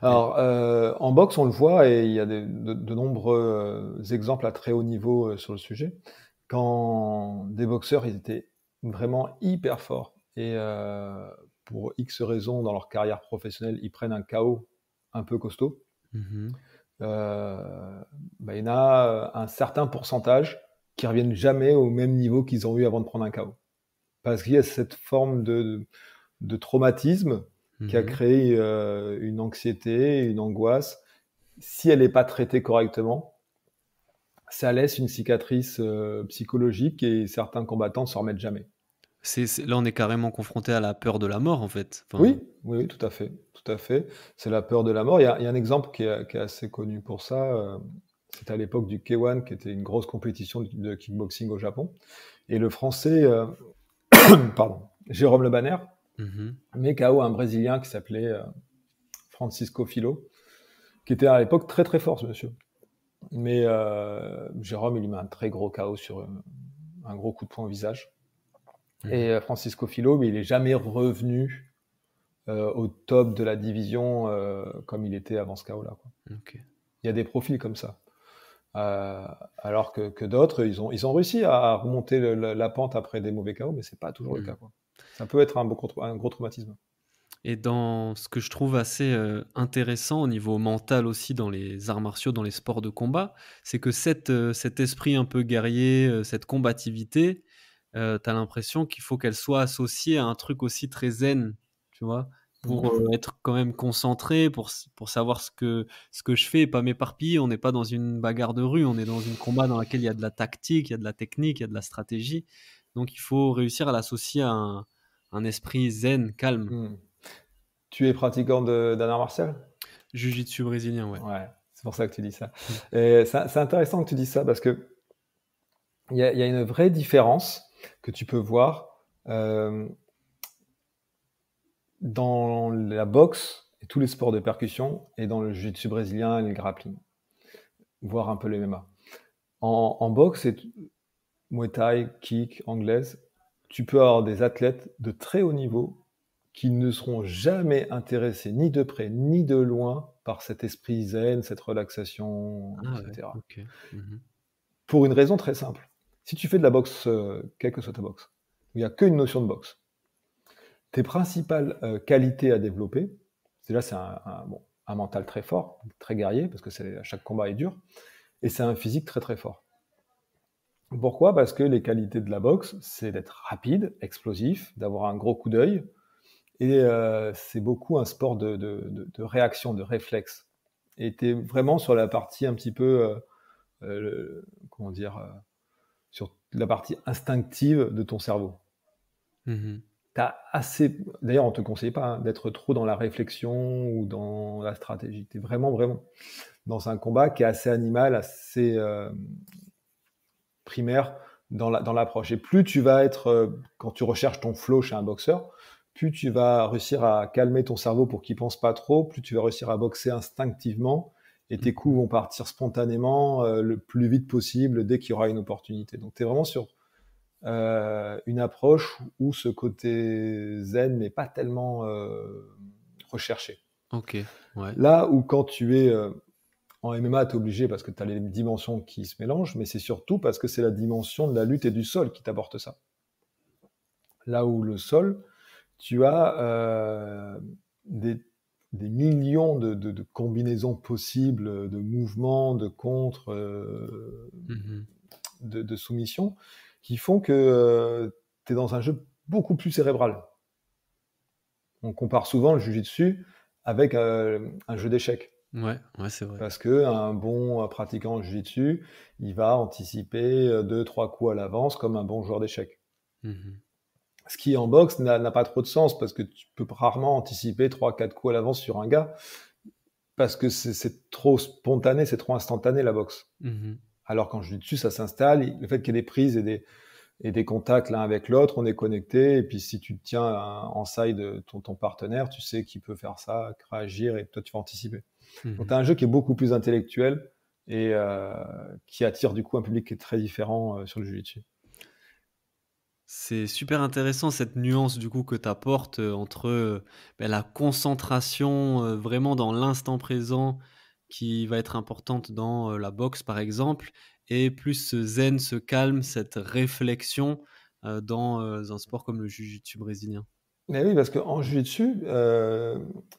Alors, euh, en boxe, on le voit, et il y a de, nombreux exemples à très haut niveau sur le sujet. Quand des boxeurs, ils étaient vraiment hyper forts, et pour X raisons dans leur carrière professionnelle, ils prennent un chaos un peu costaud. Mmh bah, il y en a un certain pourcentage qui reviennent jamais au même niveau qu'ils ont eu avant de prendre un chaos. Parce qu'il y a cette forme de, de traumatisme qui a mhm. créé euh, une anxiété, une angoisse. Si elle n'est pas traitée correctement, ça laisse une cicatrice euh, psychologique et certains combattants ne s'en remettent jamais. C'est, là, on est carrément confronté à la peur de la mort, en fait. Oui, oui, tout à fait, tout à fait. C'est la peur de la mort. Il y a, un exemple qui est, qui est, assez connu pour ça. Euh, c'était à l'époque du K1, qui était une grosse compétition de kickboxing au Japon. Et le français, euh, *coughs* pardon, Jérôme Le Banner, met mhm. KO un Brésilien qui s'appelait euh, Francisco Filo, qui était à l'époque très très fort, ce monsieur. Mais euh, Jérôme, il lui met un très gros KO sur un gros coup de poing au visage. Mhm. Et Francisco Filo, mais il n'est jamais revenu au top de la division comme il était avant ce KO-là. Il y a des profils comme ça. Euh, alors que, d'autres, ils ont, réussi à remonter la, pente après des mauvais chaos, mais c'est pas toujours le mmh. cas. Ça peut être un, gros traumatisme. Et dans ce que je trouve assez euh, intéressant au niveau mental aussi dans les arts martiaux, dans les sports de combat, c'est que euh, cet esprit un peu guerrier, cette combativité, tu as l'impression qu'il faut qu'elle soit associée à un truc aussi très zen, tu vois, pour euh, être quand même concentré, pour, pour savoir ce que, ce que je fais et pas m'éparpiller. On n'est pas dans une bagarre de rue, on est dans un combat dans lequel il y a de la tactique, il y a de la technique, il y a de la stratégie. Donc il faut réussir à l'associer à un, un, esprit zen, calme. Hmm. Tu es pratiquant d'un art martial jujitsu brésilien, ouais. ouais c'est pour ça que tu dis ça. Hmm. C'est intéressant que tu dis ça parce que il y, y, a une vraie différence que tu peux voir. Euh, dans la boxe et tous les sports de percussion et dans le jiu brésilien et le grappling, voire un peu les MMA. En, boxe, c'est Muay Thai, kick, anglaise, tu peux avoir des athlètes de très haut niveau qui ne seront jamais intéressés ni de près ni de loin par cet esprit zen, cette relaxation, ah etc. Mhm. Pour une raison très simple. Si tu fais de la boxe, euh, quelle que soit ta boxe, il n'y a qu'une notion de boxe tes principales euh, qualités à développer, déjà c'est un, un, mental très fort, très guerrier, parce que chaque combat est dur, et c'est un physique très très fort. Pourquoi Parce que les qualités de la boxe, c'est d'être rapide, explosif, d'avoir un gros coup d'œil, et euh, c'est beaucoup un sport de, réaction, de réflexe. Et tu es vraiment sur la partie un petit peu, euh, comment dire, sur la partie instinctive de ton cerveau. Mmh assez. D'ailleurs, on ne te conseille pas hein, d'être trop dans la réflexion ou dans la stratégie. Tu es vraiment, vraiment dans un combat qui est assez animal, assez euh, primaire dans l'approche. La, dans et plus tu vas être, euh, quand tu recherches ton flow chez un boxeur, plus tu vas réussir à calmer ton cerveau pour qu'il pense pas trop, plus tu vas réussir à boxer instinctivement et tes mm. coups vont partir spontanément euh, le plus vite possible dès qu'il y aura une opportunité. Donc tu es vraiment sur euh, une approche où ce côté zen n'est pas tellement euh, recherché. Ok. Là où quand tu es euh, en MMA, tu es obligé parce que tu as les dimensions qui se mélangent, mais c'est surtout parce que c'est la dimension de la lutte et du sol qui t'apporte ça. Là où le sol, tu as des, millions de, combinaisons possibles, de mouvements, de contre, mm-hmm. de, de soumissions qui font que euh, tu es dans un jeu beaucoup plus cérébral. On compare souvent le jujitsu avec euh, un jeu d'échecs. Ouais, c'est vrai. Parce que un bon euh, pratiquant jujitsu il va anticiper deux, trois coups à l'avance comme un bon joueur d'échecs. Mhm. Ce qui en boxe n'a pas trop de sens parce que tu peux rarement anticiper trois, quatre coups à l'avance sur un gars parce que c'est trop spontané, c'est trop instantané la boxe. Mhm. Alors quand je suis dessus, ça s'installe. Le fait qu'il y ait des prises et des, contacts l'un avec l'autre, on est connecté. Et puis si tu tiens euh, en side ton, partenaire, tu sais qu'il peut faire ça, réagir, et toi tu vas anticiper. Mhm. Donc tu as un jeu qui est beaucoup plus intellectuel et euh, qui attire du coup un public qui est très différent euh, sur le jeu dessus. C'est super intéressant cette nuance du coup que tu apportes entre ben, la concentration vraiment dans l'instant présent qui va être importante dans euh, la boxe, par exemple, et plus ce zen, ce calme, cette réflexion euh, dans euh, un sport comme le jiu-jitsu brésilien mais oui, parce qu'en jiu-jitsu,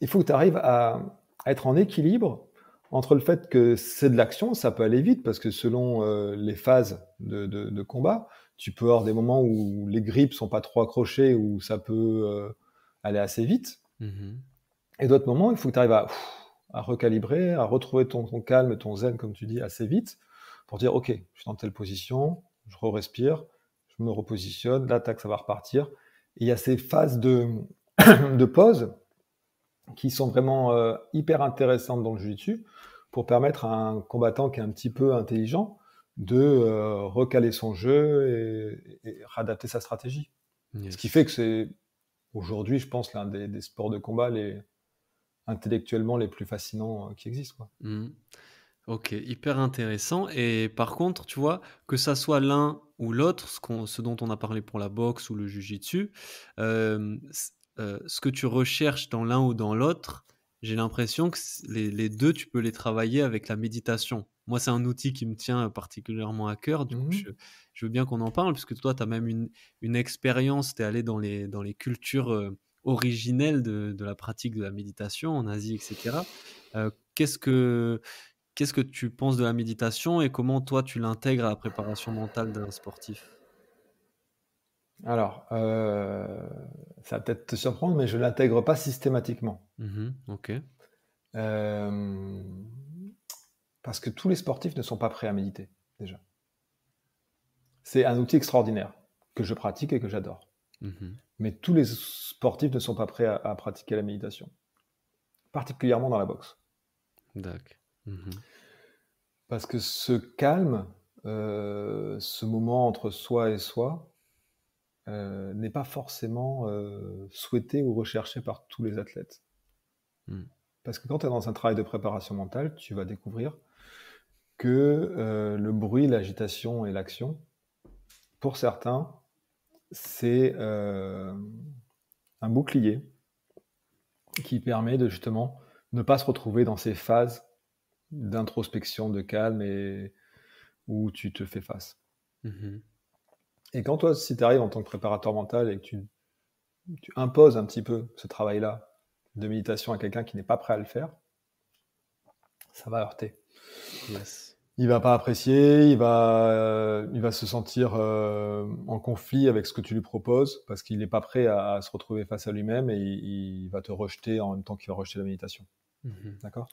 il faut que tu arrives à, être en équilibre entre le fait que c'est de l'action, ça peut aller vite, parce que selon les phases de, combat, tu peux avoir des moments où les grippes sont pas trop accrochées, où ça peut aller assez vite. Mmh et d'autres moments, il faut que tu arrives à à recalibrer, à retrouver ton, calme, ton zen, comme tu dis, assez vite, pour dire, OK, je suis dans telle position, je re-respire, je me repositionne, l'attaque, ça va repartir. il y a ces phases de, *coughs* de pause qui sont vraiment euh, hyper intéressantes dans le jiu-jitsu pour permettre à un combattant qui est un petit peu intelligent de euh, recaler son jeu et, et réadapter sa stratégie. Ce qui fait que c'est aujourd'hui, je pense, l'un des, des sports de combat les, intellectuellement les plus fascinants euh, qui existent. Mmh. Ok, hyper intéressant. Et par contre, tu vois, que ça soit l'un ou l'autre, ce, dont on a parlé pour la boxe ou le jujitsu, euh, euh, ce que tu recherches dans l'un ou dans l'autre, j'ai l'impression que les, deux, tu peux les travailler avec la méditation. Moi, c'est un outil qui me tient particulièrement à cœur. donc mmh. je, veux bien qu'on en parle, puisque toi, tu as même une, expérience, tu es allé dans les, dans les cultures originelle de, la pratique de la méditation en Asie, etc. Euh, qu'est-ce que qu'est-ce que tu penses de la méditation et comment toi tu l'intègres à la préparation mentale d'un sportif Alors, euh, ça va peut-être te surprendre, mais je l'intègre pas systématiquement. Mmh ok. Euh, parce que tous les sportifs ne sont pas prêts à méditer déjà. C'est un outil extraordinaire que je pratique et que j'adore. Mhm. Mais tous les sportifs ne sont pas prêts à, pratiquer la méditation, particulièrement dans la boxe. D'accord. Mhm. Parce que ce calme, euh, ce moment entre soi et soi, euh, n'est pas forcément euh, souhaité ou recherché par tous les athlètes. Mhm. Parce que quand tu es dans un travail de préparation mentale, tu vas découvrir que le bruit, l'agitation et l'action, pour certains, c'est euh, un bouclier qui permet de justement ne pas se retrouver dans ces phases d'introspection, de calme et où tu te fais face. Mhm. Et quand toi, si tu arrives en tant que préparateur mental et que tu, imposes un petit peu ce travail-là de méditation à quelqu'un qui n'est pas prêt à le faire, ça va heurter il va pas apprécier, il va, euh, il va se sentir euh, en conflit avec ce que tu lui proposes parce qu'il n'est pas prêt à, se retrouver face à lui-même et il, va te rejeter en même temps qu'il va rejeter la méditation. Mhm. D'accord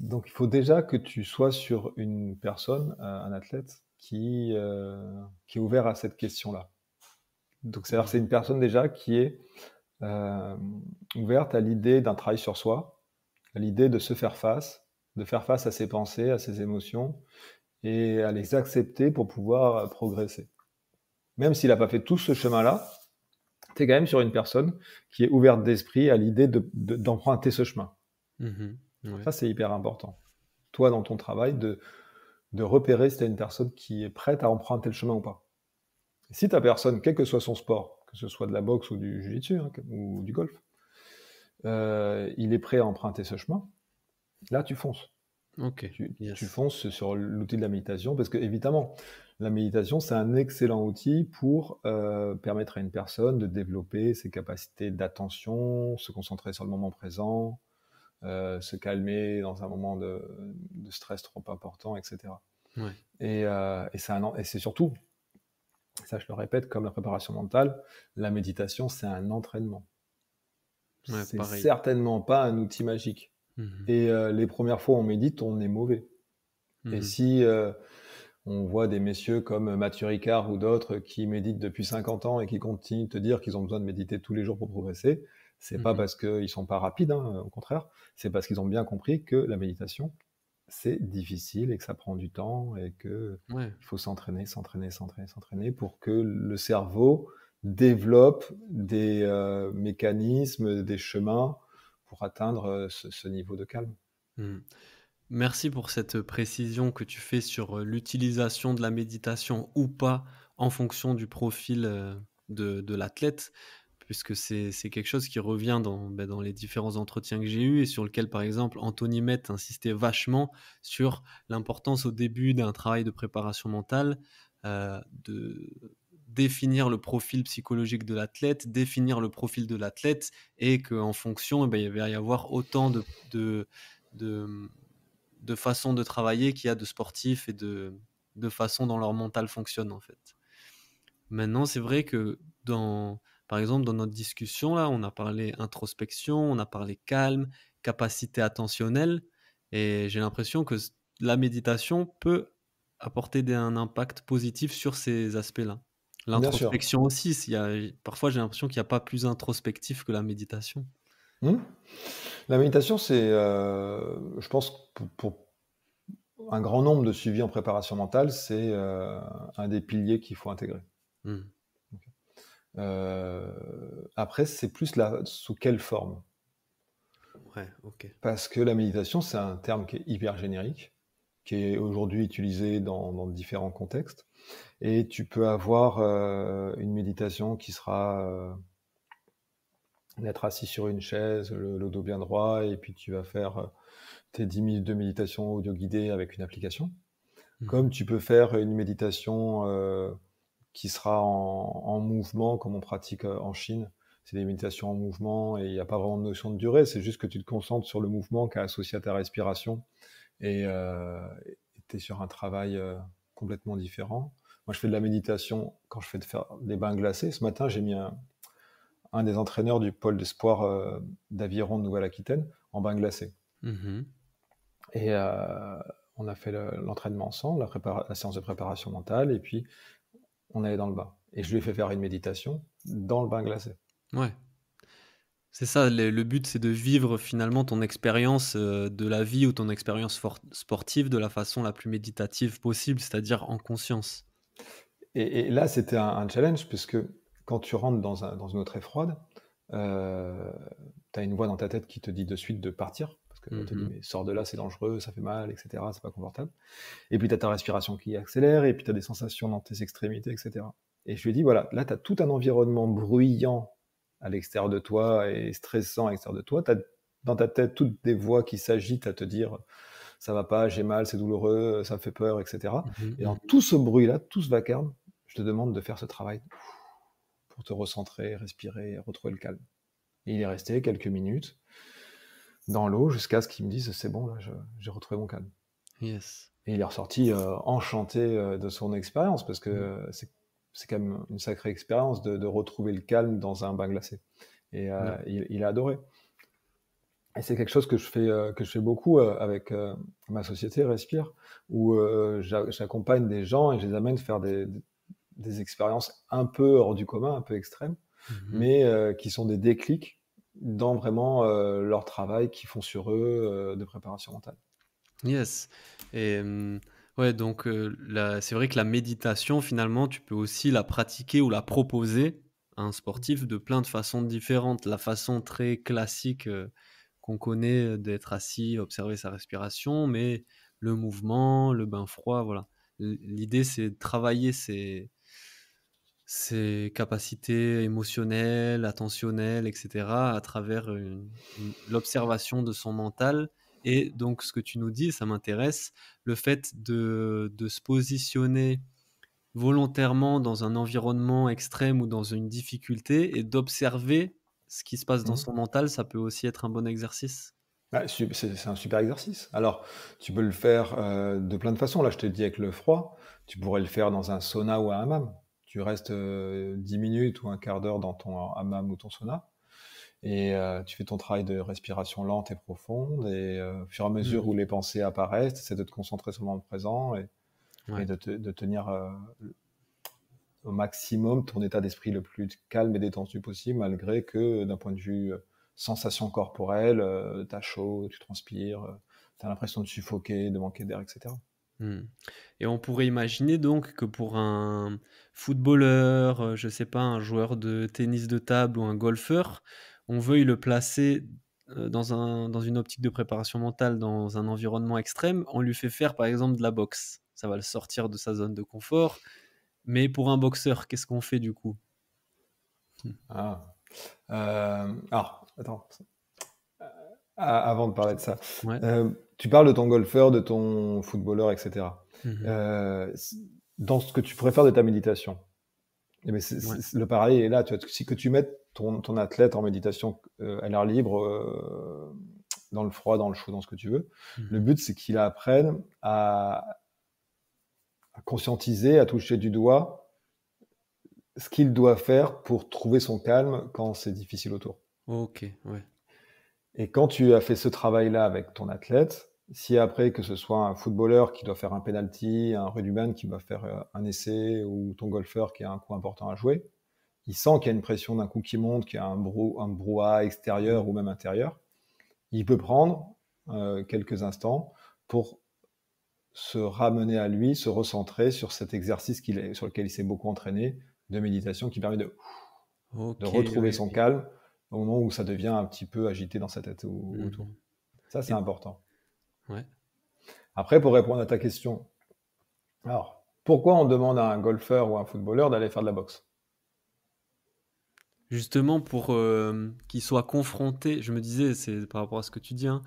Donc il faut déjà que tu sois sur une personne, euh, un athlète, qui, qui est ouvert à cette question-là. Donc c'est-à-dire c'est une personne déjà qui est ouverte à l'idée d'un travail sur soi, à l'idée de se faire face, de faire face à ses pensées, à ses émotions et à les accepter pour pouvoir euh, progresser. Même s'il n'a pas fait tout ce chemin-là, tu es quand même sur une personne qui est ouverte d'esprit à l'idée d'emprunter ce chemin. Mm-hmm. Ça, c'est hyper important. Toi, dans ton travail, de, repérer si tu une personne qui est prête à emprunter le chemin ou pas. si ta personne, quel que soit son sport, que ce soit de la boxe ou du jiu-jitsu hein, ou du golf, euh, il est prêt à emprunter ce chemin, Là, tu fonces. Tu, fonces sur l'outil de la méditation parce que, évidemment, la méditation, c'est un excellent outil pour euh, permettre à une personne de développer ses capacités d'attention, se concentrer sur le moment présent, euh, se calmer dans un moment de, stress trop important, etc. Euh, et, c'est surtout, ça je le répète, comme la préparation mentale, la méditation, c'est un entraînement. c'est certainement pas un outil magique. Mhm. Et euh, les premières fois où on médite, on est mauvais. Et mhm. si euh, on voit des messieurs comme Mathieu Ricard ou d'autres qui méditent depuis 50 ans et qui continuent de te dire qu'ils ont besoin de méditer tous les jours pour progresser, c'est pas mhm. parce qu'ils sont pas rapides, hein, au contraire, c'est parce qu'ils ont bien compris que la méditation, c'est difficile et que ça prend du temps et que faut s'entraîner, s'entraîner, s'entraîner, s'entraîner pour que le cerveau développe des euh, mécanismes, des chemins pour atteindre euh, ce, niveau de calme. Hmm. Merci pour cette précision que tu fais sur euh, l'utilisation de la méditation ou pas en fonction du profil euh, de, l'athlète, puisque c'est quelque chose qui revient dans, ben, dans les différents entretiens que j'ai eus et sur lequel, par exemple, Anthony Met insistait vachement sur l'importance au début d'un travail de préparation mentale euh, de définir le profil psychologique de l'athlète, définir le profil de l'athlète, et qu'en fonction, eh ben, il va y avoir autant de, façons de travailler qu'il y a de sportifs et de, de façon dont leur mental fonctionne, en fait. Maintenant, c'est vrai que dans, par exemple, dans notre discussion, là, on a parlé introspection, on a parlé calme, capacité attentionnelle, et j'ai l'impression que la méditation peut apporter un impact positif sur ces aspects-là. L'introspection aussi. y a, parfois, j'ai l'impression qu'il n'y a pas plus introspectif que la méditation. Hmm. La méditation, c'est, euh, je pense, pour, pour, un grand nombre de suivis en préparation mentale, c'est euh, un des piliers qu'il faut intégrer. Hmm. Euh, après, c'est plus sous quelle forme. Parce que la méditation, c'est un terme qui est hyper générique qui est aujourd'hui utilisé dans, différents contextes. Et tu peux avoir euh, une méditation qui sera euh, d'être assis sur une chaise, le, dos bien droit, et puis tu vas faire euh, tes 10 minutes de méditation audio guidée avec une application. Mmh. Comme tu peux faire une méditation qui sera en, en, mouvement, comme on pratique en Chine. C'est des méditations en mouvement et il n'y a pas vraiment de notion de durée, c'est juste que tu te concentres sur le mouvement qui est associé à ta respiration et euh, était sur un travail euh, complètement différent. Moi, je fais de la méditation quand je fais faire des bains glacés. Ce matin, j'ai mis un, des entraîneurs du pôle d'espoir euh, d'Aviron de Nouvelle-Aquitaine en bain glacé. Mm-hmm. Et on a fait l'entraînement ensemble, la, séance de préparation mentale, et puis on allait dans le bain. Et je lui ai fait faire une méditation dans le bain glacé. Ouais. C'est ça, le, but, c'est de vivre finalement ton expérience euh, de la vie ou ton expérience sportive de la façon la plus méditative possible, c'est-à-dire en conscience. Et, là, c'était un, un, challenge, puisque quand tu rentres dans, une eau très froide, euh, tu as une voix dans ta tête qui te dit de suite de partir, parce que te dit, mhm. mais sors de là, c'est dangereux, ça fait mal, etc., c'est pas confortable. Et puis tu as ta respiration qui accélère, et puis tu as des sensations dans tes extrémités, etc. Et je lui ai dit, voilà, là, tu as tout un environnement bruyant à l'extérieur de toi et stressant à l'extérieur de toi, tu as dans ta tête toutes des voix qui s'agitent à te dire ça va pas, j'ai mal, c'est douloureux, ça fait peur, etc. Et dans mmh tout ce bruit-là, tout ce vacarme, je te demande de faire ce travail pour te recentrer, respirer, retrouver le calme. il est resté quelques minutes dans l'eau jusqu'à ce qu'il me dise c'est bon, j'ai retrouvé mon calme. Yes. Et il est ressorti euh, enchanté euh, de son expérience parce que mmh. c'est c'est quand même une sacrée expérience de, retrouver le calme dans un bain glacé. Et euh, il, a adoré. Et c'est quelque chose que je fais, euh, que je fais beaucoup euh, avec ma société Respire, où j'accompagne des gens et je les amène faire des, expériences un peu hors du commun, un peu extrêmes, mhm. mais qui sont des déclics dans vraiment leur travail qu'ils font sur eux de préparation mentale. Yes. Et. Hum, Ouais, donc euh, c'est vrai que la méditation, finalement, tu peux aussi la pratiquer ou la proposer à un sportif de plein de façons différentes. La façon très classique euh, qu'on connaît d'être assis, observer sa respiration, mais le mouvement, le bain froid, voilà. L'idée, c'est de travailler ses capacités émotionnelles, attentionnelles, etc., à travers l'observation de son mental et donc, ce que tu nous dis, ça m'intéresse, le fait de, se positionner volontairement dans un environnement extrême ou dans une difficulté et d'observer ce qui se passe dans mmh. son mental, ça peut aussi être un bon exercice. Bah, c'est un super exercice. Alors, tu peux le faire euh, de plein de façons. Là, je te dis avec le froid, tu pourrais le faire dans un sauna ou un hammam. Tu restes 10 euh, minutes ou un quart d'heure dans ton hammam ou ton sauna et euh, tu fais ton travail de respiration lente et profonde, et euh, au fur et à mm. mesure où les pensées apparaissent, c'est de te concentrer sur le moment présent et, de, tenir euh, au maximum ton état d'esprit le plus calme et détendu possible, malgré que d'un point de vue sensation corporelle, t'as chaud, tu transpires, t'as l'impression de suffoquer, de manquer d'air, etc. Mm. Et on pourrait imaginer donc que pour un footballeur, je sais pas, un joueur de tennis de table ou un golfeur, on veuille le placer euh, dans, une optique de préparation mentale, dans un environnement extrême, on lui fait faire par exemple de la boxe. Ça va le sortir de sa zone de confort. Mais pour un boxeur, qu'est-ce qu'on fait du coup ah. Euh, attends. Euh, avant de parler de ça, tu parles de ton golfeur, de ton footballeur, etc. Mhm. dans ce que tu préfères de ta méditation, Mais eh ben, le parallèle est là. Tu vois, si que tu mets ton, athlète en méditation euh, à l'air libre, euh, dans le froid, dans le chaud, dans ce que tu veux. Mhm. Le but, c'est qu'il apprenne à, conscientiser, à toucher du doigt ce qu'il doit faire pour trouver son calme quand c'est difficile autour. Ok, ouais. Et quand tu as fait ce travail-là avec ton athlète, si après que ce soit un footballeur qui doit faire un penalty, un rugbyman qui va faire euh, un essai ou ton golfeur qui a un coup important à jouer, il sent qu'il y a une pression d'un coup qui monte, qu'il y a un, brouhaha extérieur ou même intérieur, il peut prendre euh, quelques instants pour se ramener à lui, se recentrer sur cet exercice est, sur lequel il s'est beaucoup entraîné de méditation qui permet de, retrouver son calme au moment où ça devient un petit peu agité dans sa tête ou autour. Mhm. Ça, c'est important. Après, pour répondre à ta question, alors, pourquoi on demande à un golfeur ou un footballeur d'aller faire de la boxe justement pour euh, qu'il soit confronté, je me disais, c'est par rapport à ce que tu dis, hein,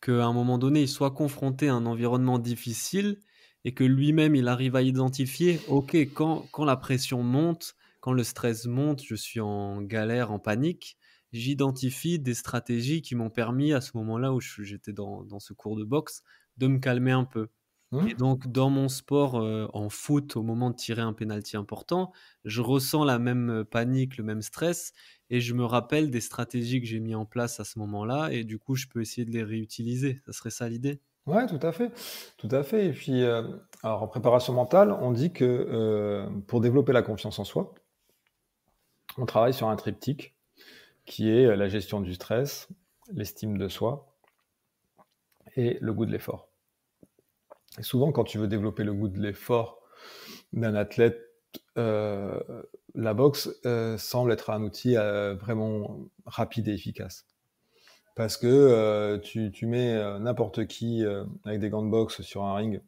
qu'à un moment donné, il soit confronté à un environnement difficile et que lui-même, il arrive à identifier, OK, quand, quand la pression monte, quand le stress monte, je suis en galère, en panique, j'identifie des stratégies qui m'ont permis, à ce moment-là où j'étais dans ce cours de boxe, de me calmer un peu, Mmh. Et donc, dans mon sport en foot, au moment de tirer un pénalty important, je ressens la même panique, le même stress, et je me rappelle des stratégies que j'ai mis en place à ce moment-là, et du coup, je peux essayer de les réutiliser. Ça serait ça l'idée Ouais, tout à fait, tout à fait. Et puis, alors en préparation mentale, on dit que pour développer la confiance en soi, on travaille sur un triptyque qui est la gestion du stress, l'estime de soi et le goût de l'effort souvent, quand tu veux développer le goût de l'effort d'un athlète, euh, la boxe euh, semble être un outil euh, vraiment rapide et efficace. Parce que tu, mets n'importe qui avec des gants de boxe sur un ring,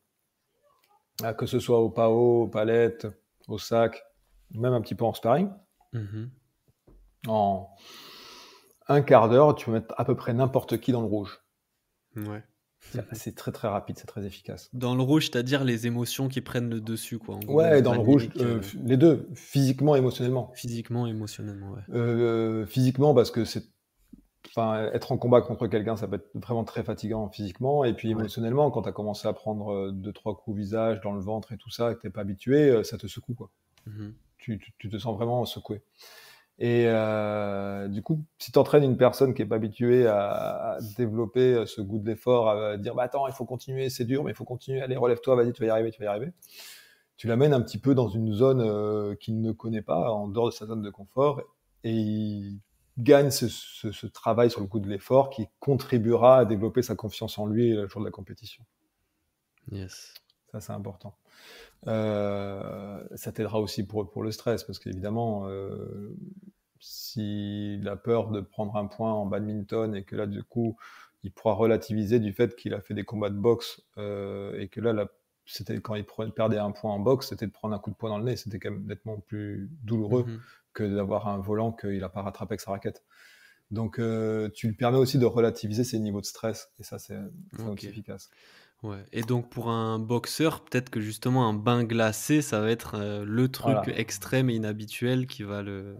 ah, que ce soit au pao, aux palettes, au sac, même un petit peu en sparring. Mm-hmm. En un quart d'heure, tu peux mettre à peu près n'importe qui dans le rouge. Ouais. Mm-hmm. C'est très très rapide, c'est très efficace. Dans le rouge, c'est-à-dire les émotions qui prennent le dessus, quoi. ouais, dans le rouge, euh, euh, les deux, physiquement, émotionnellement. Physiquement, émotionnellement, ouais. Euh, physiquement, parce que c'est, être en combat contre quelqu'un, ça peut être vraiment très fatigant physiquement, et puis émotionnellement, quand tu as commencé à prendre deux trois coups au visage, dans le ventre et tout ça, et que t'es pas habitué, ça te secoue, quoi. Mm-hmm. tu, te sens vraiment secoué. Et euh, du coup, si tu entraînes une personne qui n'est pas habituée à, développer euh, ce goût de l'effort, à euh, dire bah, Attends, il faut continuer, c'est dur, mais il faut continuer, allez, relève-toi, vas-y, tu vas y arriver, tu vas y arriver. Tu l'amènes un petit peu dans une zone qu'il ne connaît pas, en dehors de sa zone de confort, et il gagne ce, ce travail sur le goût de l'effort qui contribuera à développer sa confiance en lui le jour de la compétition. Yes. Ça, c'est important. Euh, ça t'aidera aussi pour, pour le stress, parce qu'évidemment, euh, s'il a peur de prendre un point en badminton et que là, du coup, il pourra relativiser du fait qu'il a fait des combats de boxe euh, et que là, c'était quand il perdait un point en boxe, c'était de prendre un coup de poing dans le nez. C'était quand même nettement plus douloureux mhm. que d'avoir un volant qu'il n'a pas rattrapé avec sa raquette. Donc, tu lui permets aussi de relativiser ses niveaux de stress, et ça, c'est efficace. Et donc pour un boxeur, peut-être que justement un bain glacé, ça va être euh, le truc extrême et inhabituel qui va le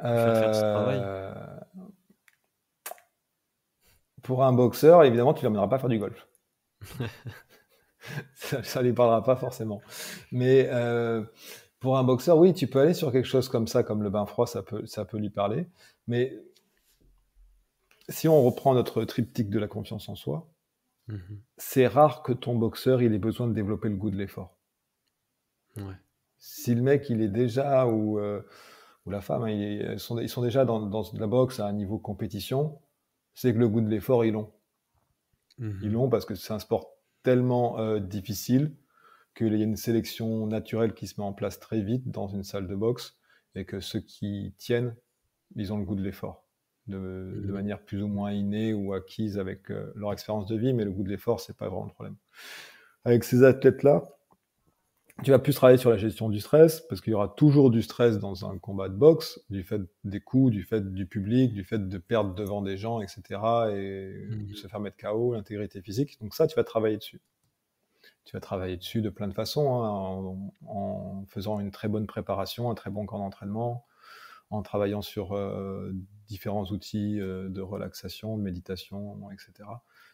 faire, ce travail. Euh, pour un boxeur, évidemment, tu ne l'emmèneras pas faire du golf. *laughs* ça ne lui parlera pas forcément. Mais euh, pour un boxeur, oui, tu peux aller sur quelque chose comme ça, comme le bain froid, ça peut, ça peut lui parler. Mais si on reprend notre triptyque de la confiance en soi, Mhm. C'est rare que ton boxeur, il ait besoin de développer le goût de l'effort. Ouais. Si le mec, il est déjà, ou, euh, la femme, hein, ils, sont, ils, sont, déjà dans, la boxe à un niveau compétition, c'est que le goût de l'effort, ils l'ont. Ils mhm. l'ont parce que c'est un sport tellement euh, difficile qu'il y a une sélection naturelle qui se met en place très vite dans une salle de boxe et que ceux qui tiennent, ils ont le goût de l'effort de, mhm. manière plus ou moins innée ou acquise avec euh, leur expérience de vie, mais le goût de l'effort, n'est pas vraiment le problème. Avec ces athlètes-là, tu vas plus travailler sur la gestion du stress, parce qu'il y aura toujours du stress dans un combat de boxe, du fait des coups, du fait du public, du fait de perdre devant des gens, etc., et de mhm. se faire mettre KO, l'intégrité physique. Donc ça, tu vas travailler dessus. Tu vas travailler dessus de plein de façons, hein, en, en, faisant une très bonne préparation, un très bon camp d'entraînement, en travaillant sur euh, différents outils euh, de relaxation, de méditation, etc.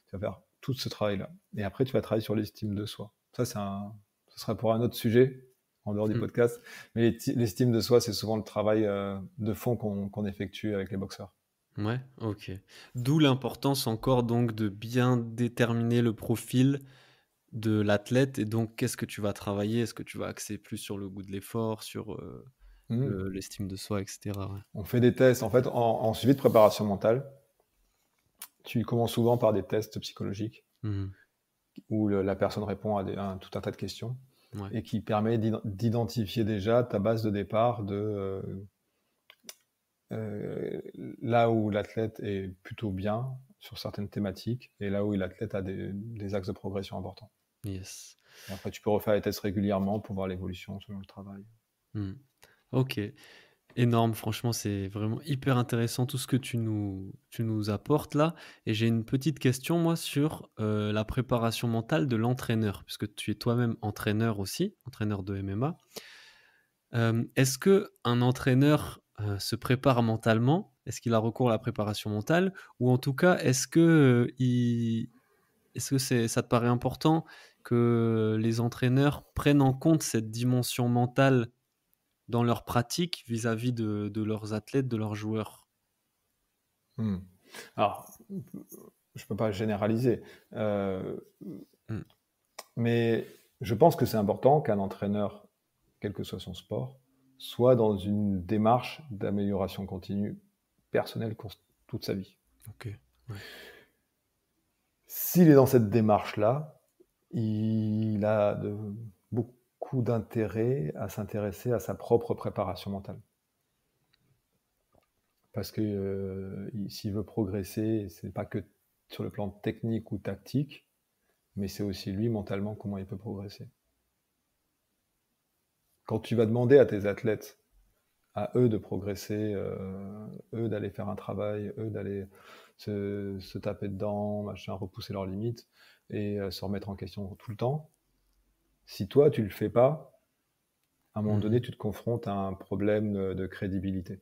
Tu vas faire tout ce travail-là. Et après, tu vas travailler sur l'estime de soi. Ça, c'est ce sera pour un autre sujet en dehors du hmm. podcast. Mais l'estime de soi, c'est souvent le travail euh, de fond qu'on effectue avec les boxeurs. Ouais, ok. D'où l'importance encore donc de bien déterminer le profil de l'athlète et donc qu'est-ce que tu vas travailler Est-ce que tu vas axer plus sur le goût de l'effort, sur Mmh. l'estime de soi, etc. On fait des tests. En fait, en, suivi de préparation mentale, tu commences souvent par des tests psychologiques mmh. où la personne répond à, tout un tas de questions et qui permet d'identifier déjà ta base de départ de euh, euh, là où l'athlète est plutôt bien sur certaines thématiques et là où l'athlète a des, axes de progression importants. Yes. après, tu peux refaire les tests régulièrement pour voir l'évolution selon le travail. Mmh. Ok, énorme, franchement, c'est vraiment hyper intéressant tout ce que tu nous, apportes là. Et j'ai une petite question, moi, sur euh, la préparation mentale de l'entraîneur, puisque tu es toi-même entraîneur aussi, entraîneur de MMA. Euh, est-ce que un entraîneur euh, se prépare mentalement Est-ce qu'il a recours à la préparation mentale Ou en tout cas, est-ce que, que ça te paraît important que les entraîneurs prennent en compte cette dimension mentale dans leur pratique vis-à-vis de, leurs athlètes, de leurs joueurs hmm. Alors, je ne peux pas généraliser, euh, hmm. mais je pense que c'est important qu'un entraîneur, quel que soit son sport, soit dans une démarche d'amélioration continue personnelle toute sa vie. Ok. S'il est dans cette démarche-là, il a de, beaucoup, d'intérêt à s'intéresser à sa propre préparation mentale. Parce que euh, s'il veut progresser, c'est pas que sur le plan technique ou tactique, mais c'est aussi lui mentalement comment il peut progresser. Quand tu vas demander à tes athlètes, à eux de progresser, euh, eux d'aller faire un travail, eux d'aller se, taper dedans, machin, repousser leurs limites et euh, se remettre en question tout le temps, si toi, tu le fais pas, à un moment mmh. donné, tu te confrontes à un problème de, crédibilité.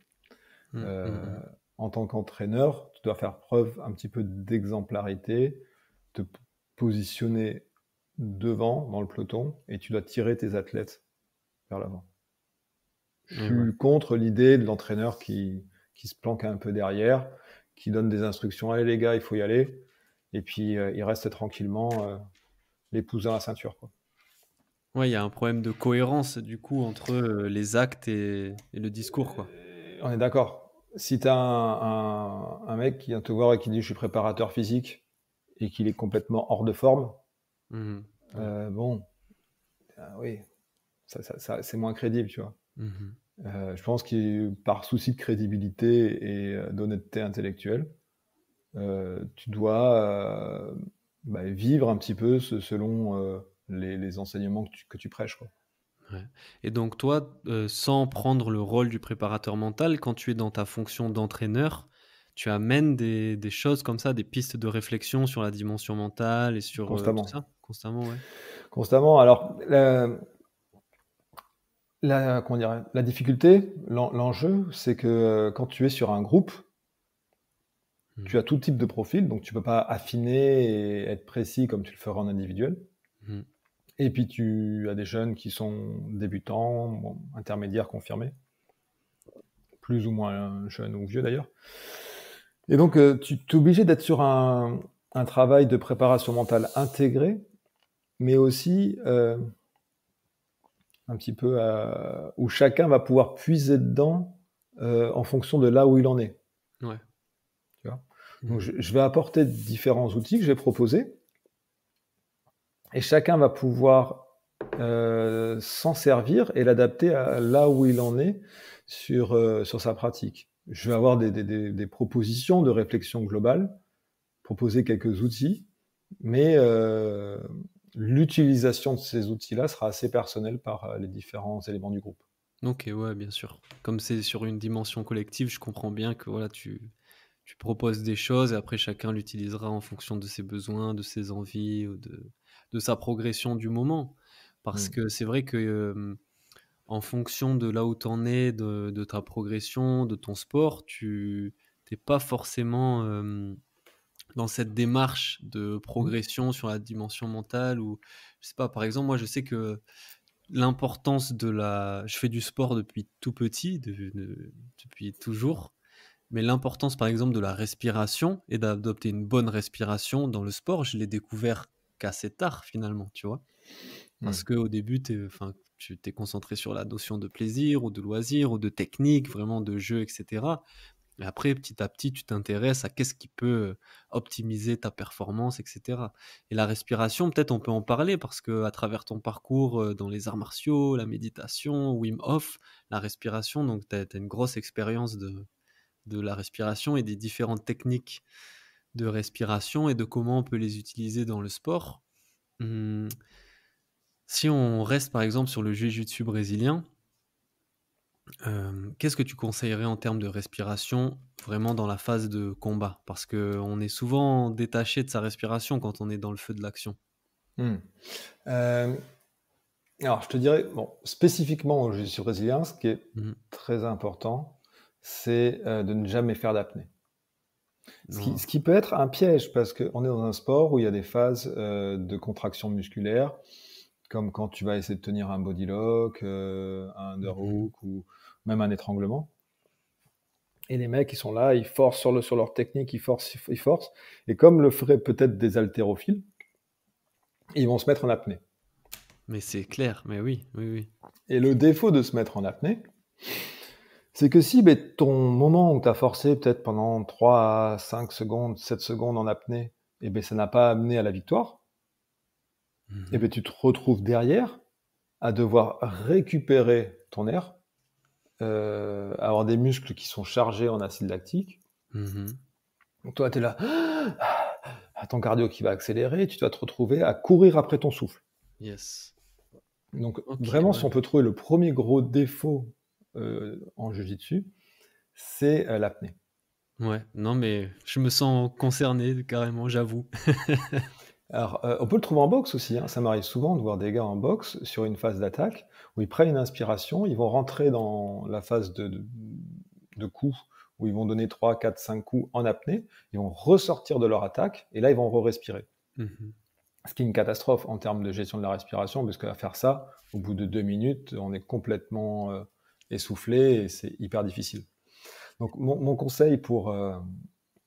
Mmh, mmh, euh, en tant qu'entraîneur, tu dois faire preuve un petit peu d'exemplarité, te positionner devant dans le peloton et tu dois tirer tes athlètes vers l'avant. Je suis contre l'idée de l'entraîneur qui, se planque un peu derrière, qui donne des instructions allez les gars, il faut y aller, et puis euh, il reste tranquillement euh, les pouces à la ceinture. Quoi. Ouais, il y a un problème de cohérence du coup entre euh, les actes et, le discours. Quoi. On est d'accord. Si tu as un, mec qui vient te voir et qui dit je suis préparateur physique et qu'il est complètement hors de forme, mmh. euh, bon, ah oui, c'est moins crédible, tu vois. Mmh. Euh, je pense que par souci de crédibilité et d'honnêteté intellectuelle, tu dois bah, vivre un petit peu selon les, enseignements que tu, prêches. Et donc toi, euh, sans prendre le rôle du préparateur mental, quand tu es dans ta fonction d'entraîneur, tu amènes des, choses comme ça, des pistes de réflexion sur la dimension mentale et sur euh, Constamment. tout ça Constamment, Constamment. Alors, la, la difficulté, l'enjeu, c'est que euh, quand tu es sur un groupe, hmm. tu as tout type de profil, donc tu ne peux pas affiner et être précis comme tu le feras en individuel. Hmm. Et puis tu as des jeunes qui sont débutants, intermédiaires, confirmés, plus ou moins jeunes ou vieux d'ailleurs. Et donc euh, tu es obligé d'être sur un, travail de préparation mentale intégré, mais aussi euh, un petit peu euh, où chacun va pouvoir puiser dedans en fonction de là où il en est. Ouais. Tu vois mmh. Donc je, je vais apporter différents outils que je vais proposer et chacun va pouvoir euh, s'en servir et l'adapter à là où il en est sur, euh, sur sa pratique. Je vais avoir des, propositions de réflexion globale, proposer quelques outils, mais euh, l'utilisation de ces outils-là sera assez personnelle par les différents éléments du groupe. Ok, ouais, bien sûr. Comme c'est sur une dimension collective, je comprends bien que voilà, tu, tu proposes des choses et après chacun l'utilisera en fonction de ses besoins, de ses envies ou de, de sa progression du moment. Parce mmh. que c'est vrai que en fonction de là où tu en es, de, ta progression, de ton sport, tu n'es pas forcément dans cette démarche de mmh. progression sur la dimension mentale. Ou, je sais pas, par exemple, moi je sais que l'importance de la... Je fais du sport depuis tout petit, depuis toujours mais l'importance par exemple de la respiration et d'adopter une bonne respiration dans le sport, je l'ai découvert c'est tard finalement, tu vois. Parce que au qu'au début, enfin, tu t'es concentré sur la notion de plaisir ou de loisir ou de technique, vraiment de jeu, etc. Et après, petit à petit, tu t'intéresses à qu'est-ce qui peut optimiser ta performance, etc. Et la respiration, peut-être on peut en parler parce que à travers ton parcours dans les arts martiaux, la méditation, Wim Hof, la respiration, donc tu as, une grosse expérience de la respiration et des différentes techniques de respiration et de comment on peut les utiliser dans le sport. Hum, si on reste par exemple sur le jiu-jitsu brésilien, euh, qu'est-ce que tu conseillerais en termes de respiration vraiment dans la phase de combat Parce qu'on est souvent détaché de sa respiration quand on est dans le feu de l'action. Hum, euh, alors, je te dirais, bon, spécifiquement au jiu-jitsu brésilien, ce qui est hum. très important, c'est euh, de ne jamais faire d'apnée. Ce qui, peut être un piège, parce qu'on est dans un sport où il y a des phases euh, de contraction musculaire, comme quand tu vas essayer de tenir un body lock, euh, un mhm. underhook ou même un étranglement. Et les mecs, ils sont là, ils forcent sur, leur technique, ils forcent, ils forcent. Et comme le feraient peut-être des haltérophiles, ils vont se mettre en apnée. Mais c'est clair, mais oui, oui, oui. Et le défaut de se mettre en apnée, c'est que si ben, ton moment où tu as forcé peut-être pendant 3 5 secondes, 7 secondes en apnée, et eh ben, ça n'a pas amené à la victoire, et eh mmh ben, tu te retrouves derrière à devoir récupérer ton air, euh, avoir des muscles qui sont chargés en acide lactique. Mmh toi, tu es là, à *gasps* ton cardio qui va accélérer, tu vas te retrouver à courir après ton souffle. Yes. Donc vraiment, si on peut trouver le premier gros défaut euh, en dessus, c'est euh, l'apnée. Ouais, non, mais je me sens concerné carrément, j'avoue. *laughs* Alors, euh, on peut le trouver en boxe aussi. Hein. Ça m'arrive souvent de voir des gars en boxe sur une phase d'attaque où ils prennent une inspiration, ils vont rentrer dans la phase de, de, coups où ils vont donner 3, 4, 5 coups en apnée, ils vont ressortir de leur attaque et là, ils vont re-respirer. Mhm. Ce qui est une catastrophe en termes de gestion de la respiration, parce qu'à faire ça, au bout de deux minutes, on est complètement essoufflé et c'est hyper difficile. Donc mon, conseil pour euh,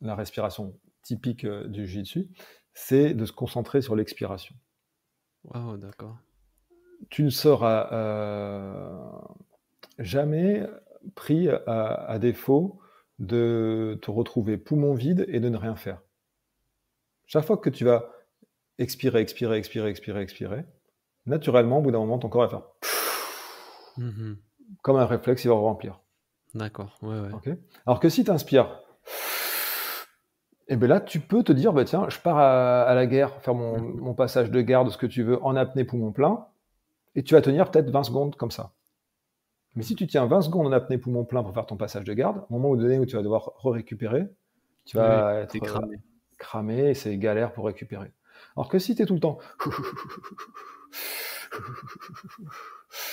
la respiration typique euh, du jiu-jitsu, c'est de se concentrer sur l'expiration. Wow, d'accord. Tu ne seras euh, jamais pris à, défaut de te retrouver poumon vide et de ne rien faire. Chaque fois que tu vas expirer, expirer, expirer, expirer, expirer, naturellement, au bout d'un moment, ton corps va faire. Mm-hmm comme un réflexe, il va remplir. D'accord, Alors que si tu inspires, et eh bien là, tu peux te dire, bah, tiens, je pars à, la guerre, faire *laughs* mon, passage de garde, ce que tu veux, en apnée poumon plein, et tu vas tenir peut-être 20 secondes comme ça. Mais si tu tiens 20 secondes en apnée poumon plein pour faire ton passage de garde, au moment donné où tu vas devoir récupérer, tu vas être euh, cramé. cramé et c'est galère pour récupérer. Alors que si tu es tout le temps *laughs* *laughs*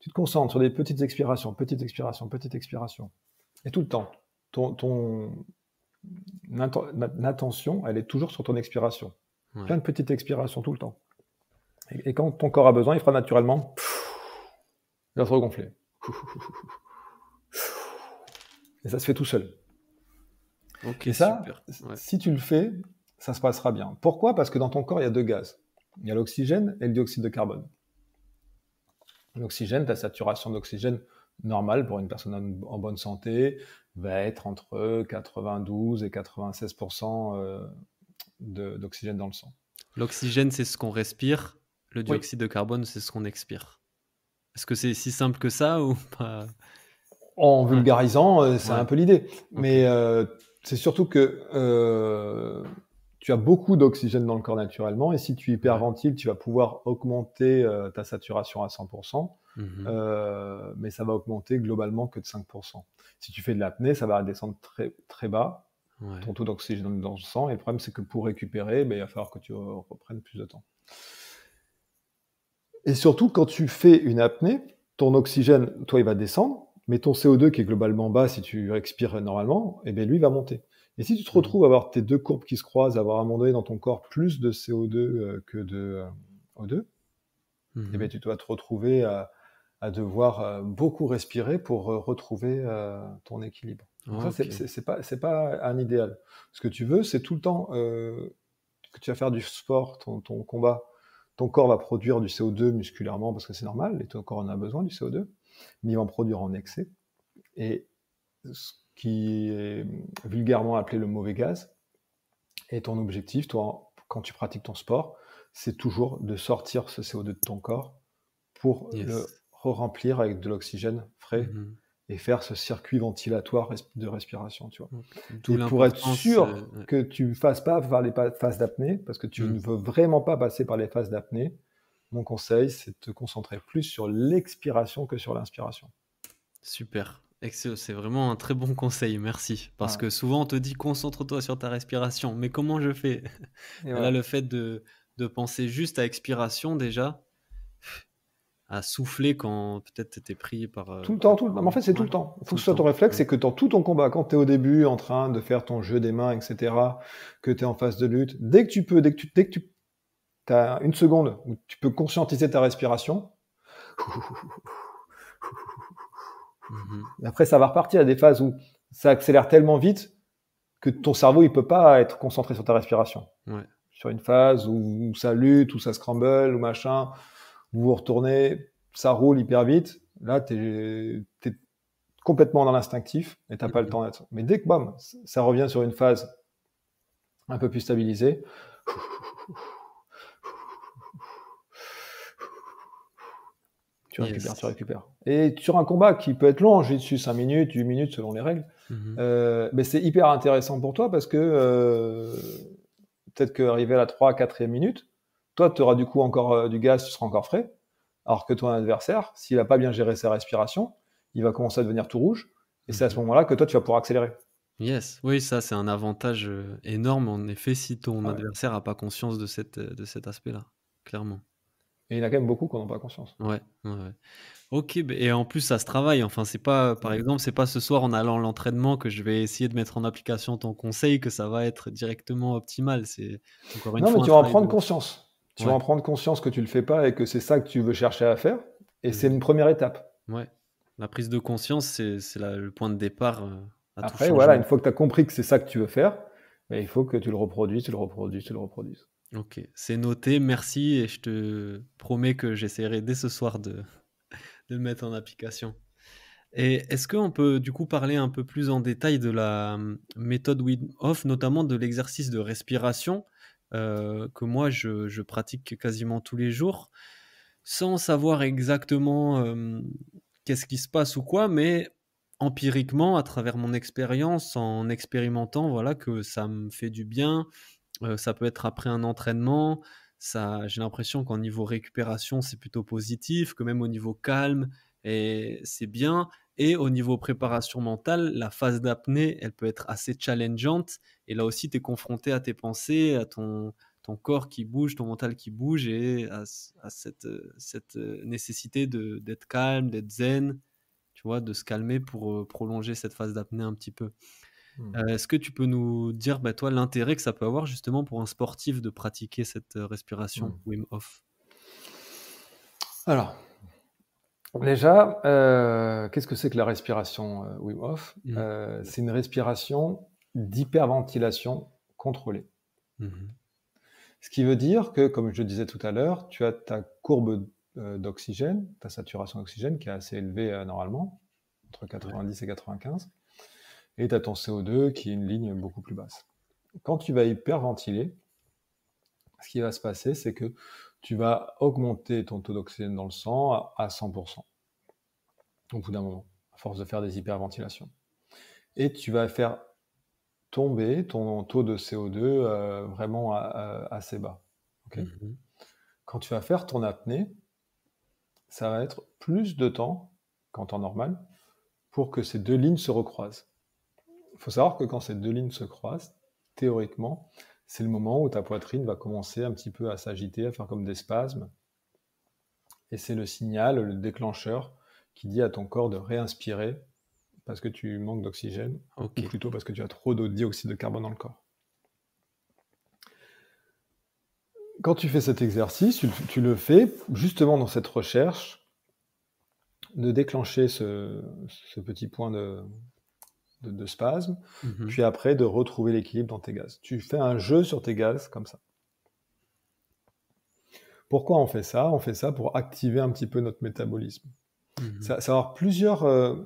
Tu te concentres sur des petites expirations, petites expirations, petites expirations. Et tout le temps, ton, ton attention, elle est toujours sur ton expiration. Plein de petites expirations tout le temps. Et, quand ton corps a besoin, il fera naturellement. Il va se regonfler. Et ça se fait tout seul. et ça, si tu le fais, ça se passera bien. Pourquoi Parce que dans ton corps, il y a deux gaz. Il y a l'oxygène et le dioxyde de carbone l'oxygène, ta saturation d'oxygène normale pour une personne en, bonne santé va être entre 92 et 96 euh, d'oxygène dans le sang. L'oxygène, c'est ce qu'on respire. Le dioxyde de carbone, c'est ce qu'on expire. Est-ce que c'est si simple que ça *laughs* ou En vulgarisant, euh, c'est un peu l'idée. Mais euh, c'est surtout que tu as beaucoup d'oxygène dans le corps naturellement, et si tu hyperventiles, tu vas pouvoir augmenter euh, ta saturation à 100%, mhm. euh, mais ça va augmenter globalement que de 5%. Si tu fais de l'apnée, ça va descendre très, très bas, ton taux d'oxygène dans le sang, et le problème c'est que pour récupérer, ben, il va falloir que tu reprennes plus de temps. Et surtout, quand tu fais une apnée, ton oxygène, toi, il va descendre, mais ton CO2, qui est globalement bas si tu expires normalement, eh bien, lui, il va monter. Et si tu te hmm. retrouves à avoir tes deux courbes qui se croisent, à avoir à un moment donné dans ton corps plus de CO2 euh, que de euh, O2, eh hmm. bien, tu vas te retrouver à, devoir euh, beaucoup respirer pour retrouver ton équilibre. ça, c'est pas, un idéal. Ce que tu veux, c'est tout le temps que tu vas faire du sport, ton, combat. Ton corps va produire du CO2 musculairement parce que c'est normal, et ton corps en a besoin du CO2, mais il va en produire en excès. Et ce qui est vulgairement appelé le mauvais gaz. Et ton objectif, toi, quand tu pratiques ton sport, c'est toujours de sortir ce CO2 de ton corps pour le remplir avec de l'oxygène frais mhm. et faire ce circuit ventilatoire de respiration, tu vois. pour être sûr euh, que tu fasses pas par les phases d'apnée, parce que tu mhm. ne veux vraiment pas passer par les phases d'apnée, mon conseil, c'est de te concentrer plus sur l'expiration que sur l'inspiration. Super c'est vraiment un très bon conseil, merci. Parce que souvent on te dit concentre-toi sur ta respiration, mais comment je fais Là, le fait de, penser juste à expiration déjà, à souffler quand peut-être tu étais pris par. Euh, tout le temps, tout le... en fait c'est tout le temps. Il faut que ce soit ton réflexe, c'est que dans tout ton combat, quand tu es au début en train de faire ton jeu des mains, etc., que tu es en phase de lutte, dès que tu peux, dès que tu, dès que tu as une seconde où tu peux conscientiser ta respiration, Mhm. après, ça va repartir à des phases où ça accélère tellement vite que ton cerveau, il peut pas être concentré sur ta respiration. Ouais. Sur une phase où, ça lutte, où ça scramble, ou machin, où vous retournez, ça roule hyper vite. Là, tu es, complètement dans l'instinctif et t'as pas le temps d'être. Mais dès que, bam, ça revient sur une phase un peu plus stabilisée, Tu Et sur un combat qui peut être long, j'ai dessus 5 minutes, 8 minutes selon les règles, mhm. euh, mais c'est hyper intéressant pour toi parce que euh, peut-être qu'arrivé à la 3 4 minute, toi, tu auras du coup encore euh, du gaz, tu seras encore frais. Alors que ton adversaire, s'il n'a pas bien géré sa respiration, il va commencer à devenir tout rouge. Et c'est à ce mhm. moment-là que toi, tu vas pouvoir accélérer. Yes, oui, ça c'est un avantage énorme en effet si ton ah adversaire n'a pas conscience de, cette, de cet aspect-là, clairement. Et il y en a quand même beaucoup qu'on n'ont pas conscience. Ouais, Ok, ben, et en plus ça se travaille. Enfin, c'est pas, par exemple, c'est pas ce soir en allant à l'entraînement que je vais essayer de mettre en application ton conseil que ça va être directement optimal. non, mais tu vas en prendre conscience. Tu vas en prendre conscience que tu le fais pas et que c'est ça que tu veux chercher à faire. Et mm. c'est une première étape. Ouais. La prise de conscience, c'est le point de départ. Euh, à Après, voilà, une fois que tu as compris que c'est ça que tu veux faire, ben, il faut que tu le reproduises, tu le reproduises, tu le reproduises. Ok, c'est noté, merci et je te promets que j'essaierai dès ce soir de, *laughs* de le mettre en application. Et est-ce qu'on peut du coup parler un peu plus en détail de la hum, méthode Wim Off, notamment de l'exercice de respiration euh, que moi je, pratique quasiment tous les jours, sans savoir exactement hum, qu'est-ce qui se passe ou quoi, mais empiriquement, à travers mon expérience, en expérimentant, voilà que ça me fait du bien, ça peut être après un entraînement. Ça, j'ai l'impression qu'en niveau récupération, c'est plutôt positif, que même au niveau calme, et c'est bien. Et au niveau préparation mentale, la phase d'apnée, elle peut être assez challengeante. Et là aussi, tu es confronté à tes pensées, à ton, corps qui bouge, ton mental qui bouge et à, cette, euh, euh, nécessité d'être calme, d'être zen, tu vois, de se calmer pour euh, prolonger cette phase d'apnée un petit peu. Mmh. Euh, est-ce que tu peux nous dire, bah, toi, l'intérêt que ça peut avoir justement pour un sportif de pratiquer cette euh, respiration mmh. Wim Hof Alors, déjà, euh, qu'est-ce que c'est que la respiration Wim Hof mmh. C'est une respiration d'hyperventilation contrôlée. Ce qui veut dire que, comme je le disais tout à l'heure, tu as ta courbe d'oxygène, ta saturation d'oxygène qui est assez élevée normalement, entre 90 et 95 et tu as ton CO2 qui est une ligne beaucoup plus basse. Quand tu vas hyperventiler, ce qui va se passer, c'est que tu vas augmenter ton taux d'oxygène dans le sang à 100%, au bout d'un moment, à force de faire des hyperventilations. Et tu vas faire tomber ton taux de CO2 euh, vraiment assez bas. Mhm. Quand tu vas faire ton apnée, ça va être plus de temps qu'en temps normal pour que ces deux lignes se recroisent faut savoir que quand ces deux lignes se croisent, théoriquement, c'est le moment où ta poitrine va commencer un petit peu à s'agiter, à faire comme des spasmes. Et c'est le signal, le déclencheur qui dit à ton corps de réinspirer parce que tu manques d'oxygène, ou plutôt parce que tu as trop de dioxyde de carbone dans le corps. Quand tu fais cet exercice, tu, le fais justement dans cette recherche de déclencher ce petit point de, de, spasme, mhm. puis après de retrouver l'équilibre dans tes gaz. Tu fais un jeu sur tes gaz comme ça. Pourquoi on fait ça On fait ça pour activer un petit peu notre métabolisme. Mhm. ça, ça, avoir plusieurs euh,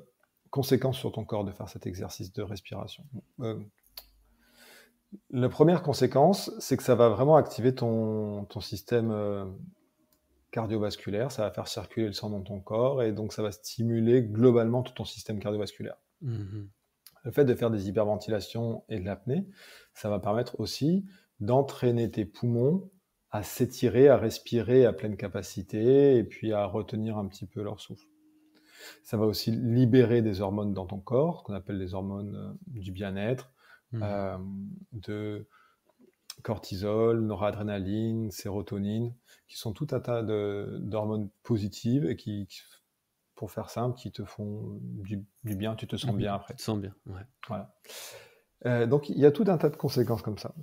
conséquences sur ton corps de faire cet exercice de respiration. Euh, la première conséquence, c'est que ça va vraiment activer ton, système euh, cardiovasculaire, ça va faire circuler le sang dans ton corps et donc ça va stimuler globalement tout ton système cardiovasculaire. Mhm le fait de faire des hyperventilations et de l'apnée, ça va permettre aussi d'entraîner tes poumons à s'étirer, à respirer à pleine capacité et puis à retenir un petit peu leur souffle. Ça va aussi libérer des hormones dans ton corps, qu'on appelle les hormones euh, du bien-être, mmh. euh, de cortisol, noradrénaline, sérotonine, qui sont tout un tas d'hormones positives et qui pour faire simple, qui te font du, bien, tu te sens bien après. Tu te sens bien, ouais. Voilà. Euh, donc il y a tout un tas de conséquences comme ça.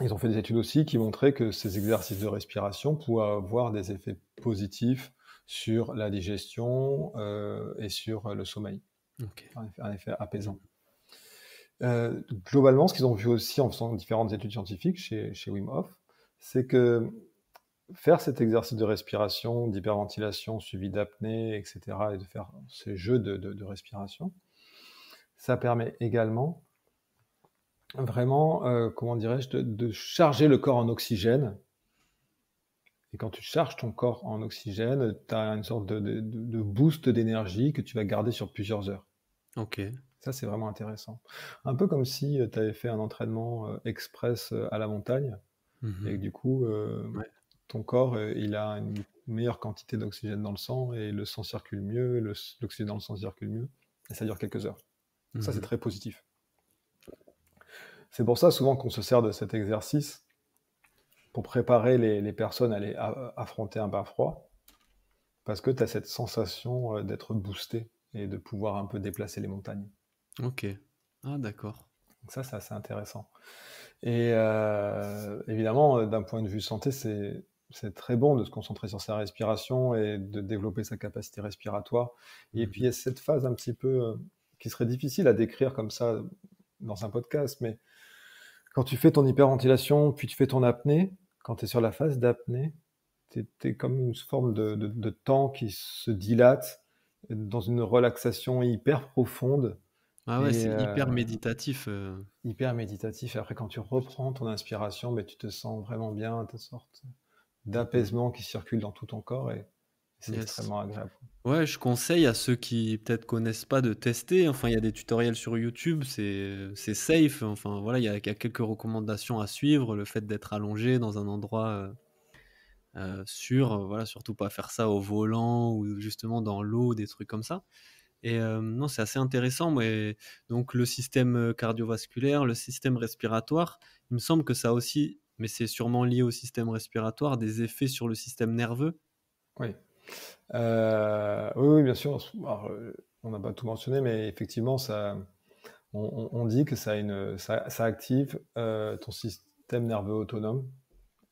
Ils ont fait des études aussi qui montraient que ces exercices de respiration pouvaient avoir des effets positifs sur la digestion euh, et sur le sommeil. Un, effet, apaisant. Euh, globalement, ce qu'ils ont vu aussi en faisant différentes études scientifiques chez, chez Wim Hof, c'est que faire cet exercice de respiration, d'hyperventilation suivi d'apnée, etc., et de faire ces jeux de, respiration, ça permet également vraiment, euh, comment dirais-je, de, charger le corps en oxygène. Et quand tu charges ton corps en oxygène, tu as une sorte de, boost d'énergie que tu vas garder sur plusieurs heures. Ok. Ça, c'est vraiment intéressant. Un peu comme si euh, tu avais fait un entraînement euh, express à la montagne. Mmh et du coup, ton corps, euh, il a une meilleure quantité d'oxygène dans le sang et le sang circule mieux, l'oxygène dans le sang circule mieux, et ça dure quelques heures. Ça, c'est mhm. très positif. C'est pour ça souvent qu'on se sert de cet exercice pour préparer les, personnes à, aller affronter un bain froid, parce que tu as cette sensation euh, d'être boosté et de pouvoir un peu déplacer les montagnes. Ok. Ah, d'accord. Donc ça, c'est assez intéressant. Et euh, évidemment, d'un point de vue santé, c'est c'est très bon de se concentrer sur sa respiration et de développer sa capacité respiratoire. Et mhm. puis, il y a cette phase un petit peu euh, qui serait difficile à décrire comme ça dans un podcast, mais quand tu fais ton hyperventilation, puis tu fais ton apnée, quand tu es sur la phase d'apnée, tu es, comme une forme de, de, temps qui se dilate dans une relaxation hyper profonde. Ah ouais, c'est euh, hyper méditatif. Euh. Hyper méditatif. Après, quand tu reprends ton inspiration, mais tu te sens vraiment bien, ta sorte d'apaisement qui circule dans tout ton corps et c'est extrêmement agréable. Ouais, je conseille à ceux qui peut-être connaissent pas de tester. Enfin, il y a des tutoriels sur YouTube, c'est safe. Enfin, voilà, il y, a, quelques recommandations à suivre. Le fait d'être allongé dans un endroit euh, euh, sûr, voilà, surtout pas faire ça au volant ou justement dans l'eau, des trucs comme ça. Et euh, non, c'est assez intéressant. Mais donc le système cardiovasculaire, le système respiratoire, il me semble que ça aussi mais c'est sûrement lié au système respiratoire, des effets sur le système nerveux Oui. Euh, oui, bien sûr. Euh, on n'a pas tout mentionné, mais effectivement, ça, on, dit que ça, a une, ça, active euh, ton système nerveux autonome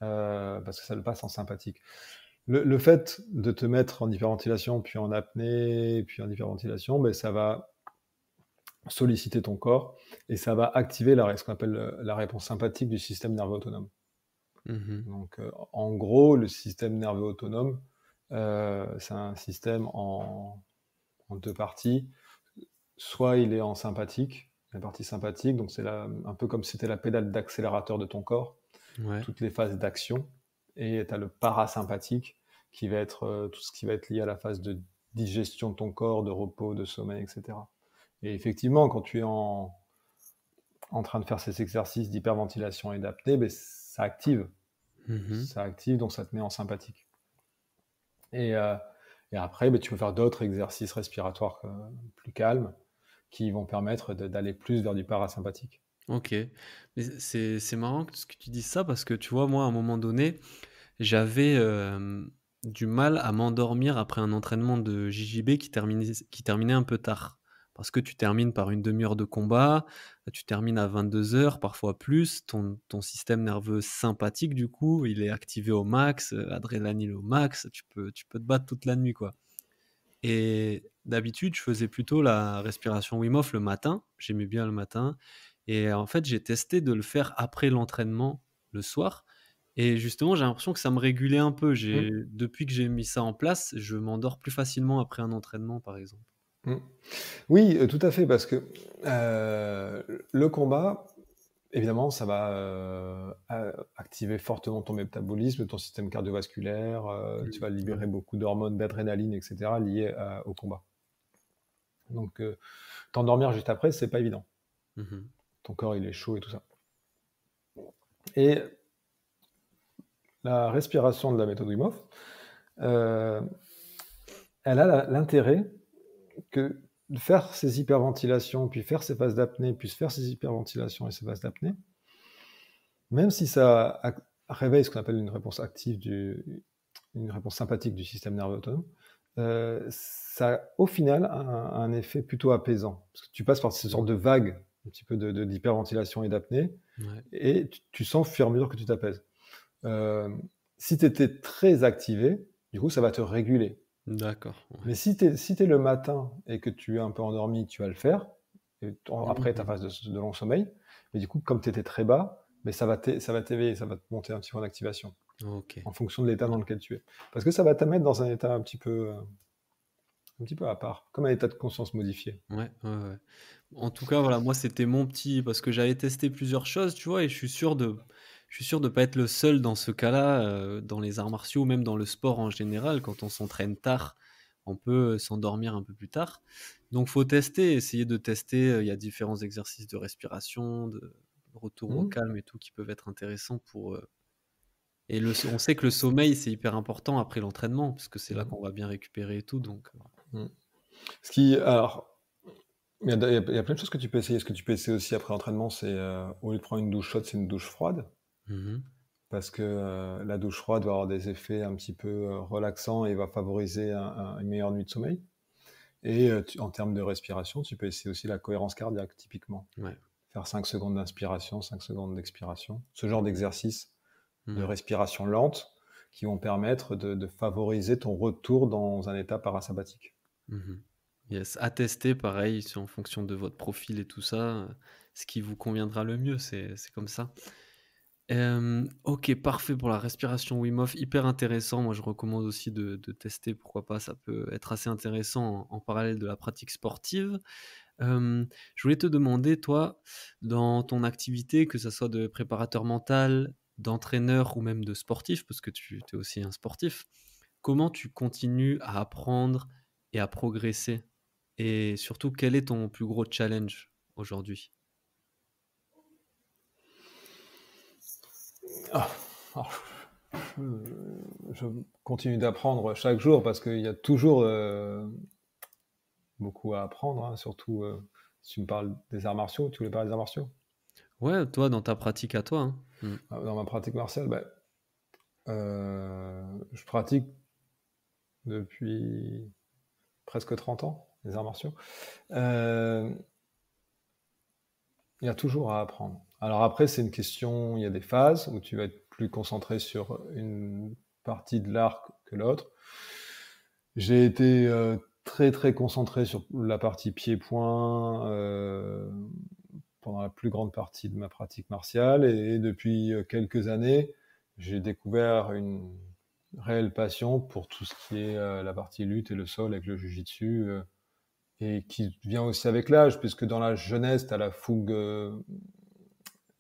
parce que ça le passe en sympathique. Le, fait de te mettre en hyperventilation, puis en apnée, puis en hyperventilation, ben, ça va solliciter ton corps et ça va activer la, ce qu'on appelle la réponse sympathique du système nerveux autonome. Mmh donc, euh, en gros, le système nerveux autonome, euh, c'est un système en, deux parties. Soit il est en sympathique, la partie sympathique, donc c'est un peu comme si c'était la pédale d'accélérateur de ton corps, toutes les phases d'action. Et tu as le parasympathique, qui va être euh, tout ce qui va être lié à la phase de digestion de ton corps, de repos, de sommeil, etc. Et effectivement, quand tu es en, en train de faire ces exercices d'hyperventilation et d'apnée, ben, ça active. Mhm. Ça active, donc ça te met en sympathique. Et, euh, après, ben, tu peux faire d'autres exercices respiratoires euh, plus calmes qui vont permettre d'aller plus vers du parasympathique. Ok. C'est marrant que, que tu dis ça parce que tu vois, moi, à un moment donné, j'avais euh, du mal à m'endormir après un entraînement de JJB qui terminait, qui terminait un peu tard parce que tu termines par une demi-heure de combat, tu termines à 22 heures, parfois plus, ton, système nerveux sympathique, du coup, il est activé au max, euh, adrénaline au max, tu peux, tu peux te battre toute la nuit, quoi. Et d'habitude, je faisais plutôt la respiration Wim Hof le matin, j'aimais bien le matin, et en fait, j'ai testé de le faire après l'entraînement, le soir, et justement, j'ai l'impression que ça me régulait un peu. Mmh. Depuis que j'ai mis ça en place, je m'endors plus facilement après un entraînement, par exemple. Mm. Oui, euh, tout à fait, parce que euh, le combat, évidemment, ça va euh, activer fortement ton métabolisme, ton système cardiovasculaire, mm. tu vas libérer beaucoup d'hormones, d'adrénaline, etc., liées au combat. Donc, t'endormir juste après, c'est pas évident. Mm-hmm. Ton corps, il est chaud et tout ça. Et la respiration de la méthode Wim elle a l'intérêt que faire ces hyperventilations, puis faire ces phases d'apnée, puis faire ces hyperventilations et ces phases d'apnée, même si ça réveille ce qu'on appelle une réponse active, du, une réponse sympathique du système nerveux autonome, euh, ça au final un, un, effet plutôt apaisant. Parce que tu passes par ces sortes de vagues, un petit peu d'hyperventilation de, d'hyperventilation et d'apnée, et tu, sens au fur et à mesure que tu t'apaises. Euh, si tu étais très activé, du coup, ça va te réguler. D'accord. Mais si tu es, si le matin et que tu es un peu endormi, tu vas le faire. Et après ta mhm. phase de, long sommeil. Mais du coup, comme tu étais très bas, mais ça va t'éveiller, ça, ça va te monter un petit peu en activation. En fonction de l'état dans lequel tu es. Parce que ça va te mettre dans un état un petit peu, un petit peu à part, comme un état de conscience modifié. En tout cas, voilà, moi, c'était mon petit. Parce que j'avais testé plusieurs choses, tu vois, et je suis sûr de je suis sûr de ne pas être le seul dans ce cas-là, euh, dans les arts martiaux, même dans le sport en général. Quand on s'entraîne tard, on peut euh, s'endormir un peu plus tard. Donc, faut tester, essayer de tester. Euh, il y a différents exercices de respiration, de retour au mmh. calme et tout qui peuvent être intéressants pour. Et le, on sait que le sommeil, c'est hyper important après l'entraînement, parce que c'est là mmh. qu'on va bien récupérer et tout. Donc. Mmh. Ce qui, alors, il y, a, plein de choses que tu peux essayer. Ce que tu peux essayer aussi après l'entraînement, c'est au lieu de prendre une douche chaude, c'est une douche froide. Mmh Parce que euh, la douche froide va avoir des effets un petit peu euh, relaxants et va favoriser une meilleure nuit de sommeil. Et euh, en termes de respiration, tu peux essayer aussi la cohérence cardiaque, typiquement. Faire 5 secondes d'inspiration, 5 secondes d'expiration. Ce genre d'exercice de mmh. respiration lente qui vont permettre de, favoriser ton retour dans un état parasympathique. attester mmh Yes, à tester pareil en fonction de votre profil et tout ça, ce qui vous conviendra le mieux, c'est comme ça ok, parfait pour la respiration Wim hyper intéressant. Moi, je recommande aussi de, tester, pourquoi pas, ça peut être assez intéressant en, parallèle de la pratique sportive. je voulais te demander, toi, dans ton activité, que ce soit de préparateur mental, d'entraîneur ou même de sportif, parce que tu es aussi un sportif, comment tu continues à apprendre et à progresser Et surtout, quel est ton plus gros challenge aujourd'hui Ah. Oh. je, continue d'apprendre chaque jour parce qu'il y a toujours euh, beaucoup à apprendre, hein, surtout euh, si tu me parles des arts martiaux, tu voulais parler des arts martiaux Ouais, toi, dans ta pratique à toi. Hein. Mm. Ah, dans ma pratique martiale, bah, euh, je pratique depuis presque 30 ans les arts martiaux. Il y a toujours à apprendre. Alors après, c'est une question, il y a des phases où tu vas être plus concentré sur une partie de l'arc que l'autre. J'ai été euh, très très concentré sur la partie pied-point euh, pendant la plus grande partie de ma pratique martiale et, depuis euh, quelques années, j'ai découvert une réelle passion pour tout ce qui est la partie lutte et le sol avec le jujitsu et qui vient aussi avec l'âge, puisque dans la jeunesse, tu as la fougue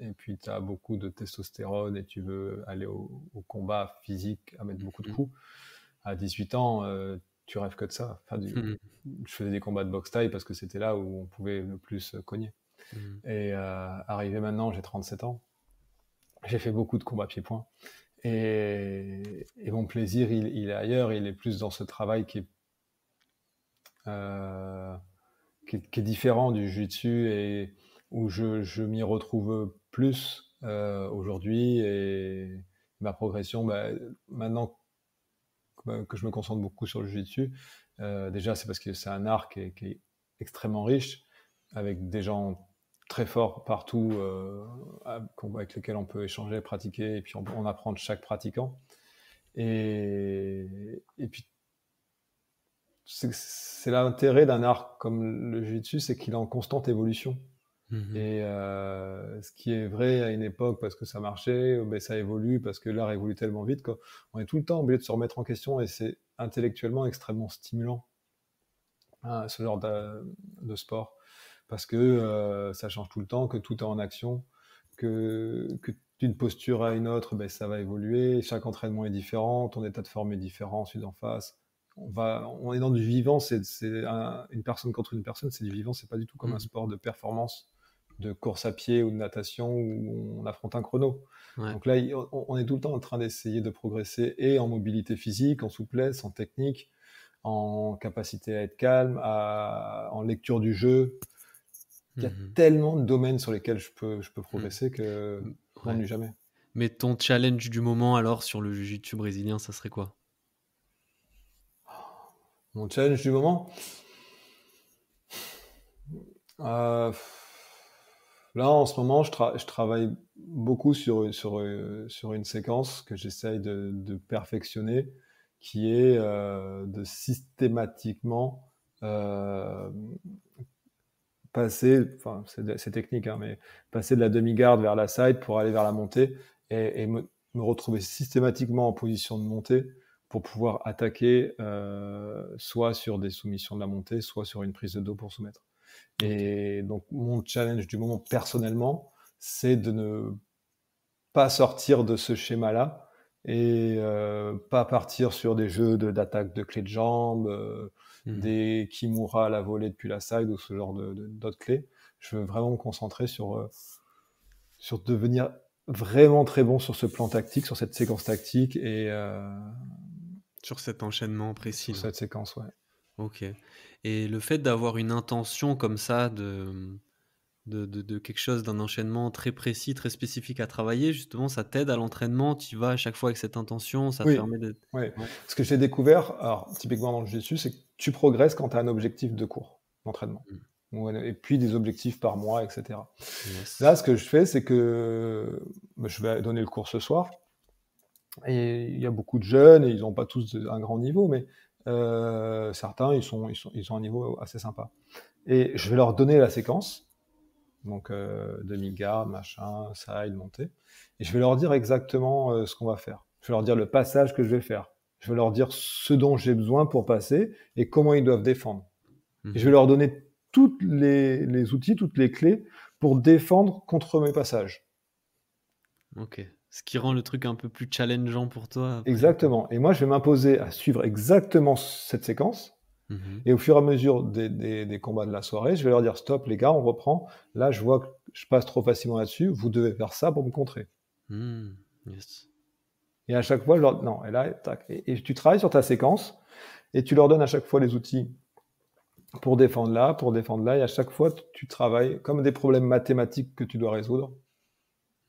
et puis tu as beaucoup de testostérone et tu veux aller au, combat physique, à mettre beaucoup de mm-hmm. coups, à 18 ans, euh, tu rêves que de ça. Enfin, mm-hmm. Je faisais des combats de boxe taille parce que c'était là où on pouvait le plus cogner. Mm-hmm. Et euh, arrivé maintenant, j'ai 37 ans, j'ai fait beaucoup de combats pieds-points. Et, mon plaisir, il, est ailleurs, il est plus dans ce travail qui est, euh, qui, est différent du jiu-jitsu et où je, je m'y retrouve plus euh, aujourd'hui. Et ma progression, bah, maintenant que je me concentre beaucoup sur le jiu-jitsu, euh, déjà c'est parce que c'est un art qui est, extrêmement riche, avec des gens très forts partout, euh, avec lesquels on peut échanger, pratiquer, et puis on, apprend de chaque pratiquant. Et, et puis c'est l'intérêt d'un art comme le jiu-jitsu, c'est qu'il est en constante évolution. Mmh et euh, ce qui est vrai à une époque parce que ça marchait, euh, ben ça évolue parce que l'art évolue tellement vite qu'on est tout le temps obligé de se remettre en question et c'est intellectuellement extrêmement stimulant hein, ce genre de, sport parce que euh, ça change tout le temps, que tout est en action, que, d'une posture à une autre, ben ça va évoluer, chaque entraînement est différent, ton état de forme est différent, celui d'en face. On, va, on est dans du vivant, c'est une personne contre une personne, c'est du vivant, c'est pas du tout comme mmh un sport de performance de course à pied ou de natation où on affronte un chrono. Donc là, on est tout le temps en train d'essayer de progresser et en mobilité physique, en souplesse, en technique, en capacité à être calme, en lecture du jeu. Il y a mhm. tellement de domaines sur lesquels je peux, je peux mm. progresser que j'en jamais. Mais ton challenge du moment alors sur le jiu-jitsu brésilien, ça serait quoi Mon challenge du moment euh... Là, en ce moment, je, travaille beaucoup sur, une séquence que j'essaye de, perfectionner, qui est euh, de systématiquement euh, passer, enfin, c'est technique, hein, mais passer de la demi-garde vers la side pour aller vers la montée et, me, retrouver systématiquement en position de montée pour pouvoir attaquer euh, soit sur des soumissions de la montée, soit sur une prise de dos pour soumettre. Et donc, mon challenge du moment, personnellement, c'est de ne pas sortir de ce schéma-là et euh, pas partir sur des jeux d'attaque de, clé clés de jambe, euh, mmh. des Kimura à la volée depuis la side ou ce genre d'autres clés. Je veux vraiment me concentrer sur, euh, sur devenir vraiment très bon sur ce plan tactique, sur cette séquence tactique et. Euh, sur cet enchaînement précis. Sur cette séquence, ouais. OK. Et le fait d'avoir une intention comme ça de de, quelque chose, d'un enchaînement très précis, très spécifique à travailler, justement, ça t'aide à l'entraînement, tu vas à chaque fois avec cette intention, ça permet d'être... Oui. Ce que j'ai découvert, alors typiquement dans le jiu c'est que tu progresses quand tu as un objectif de cours d'entraînement. Mmh. et puis des objectifs par mois, etc. Là, ce que je fais, c'est que bah, je vais donner le cours ce soir. Et il y a beaucoup de jeunes, et ils n'ont pas tous un grand niveau, mais euh, certains, ils sont, ils, sont, ils sont un niveau assez sympa. Et je vais leur donner la séquence, donc euh, demi gars machin, side, montée. Et je vais leur dire exactement euh, ce qu'on va faire. Je vais leur dire le passage que je vais faire. Je vais leur dire ce dont j'ai besoin pour passer et comment ils doivent défendre. Et je mhm. vais leur donner tous les, les outils, toutes les clés pour défendre contre mes passages. Ok ce qui rend le truc un peu plus challengeant pour toi. Exactement. Et moi, je vais m'imposer à suivre exactement cette séquence. Mhm. Et au fur et à mesure des, combats de la soirée, je vais leur dire stop, les gars, on reprend. Là, je vois que je passe trop facilement là-dessus. Vous devez faire ça pour me contrer. Hmm. Yes. Et à chaque fois, je leur non. Et là, tac. Et, tu travailles sur ta séquence et tu leur donnes à chaque fois les outils pour défendre là, pour défendre là. Et à chaque fois, tu travailles comme des problèmes mathématiques que tu dois résoudre.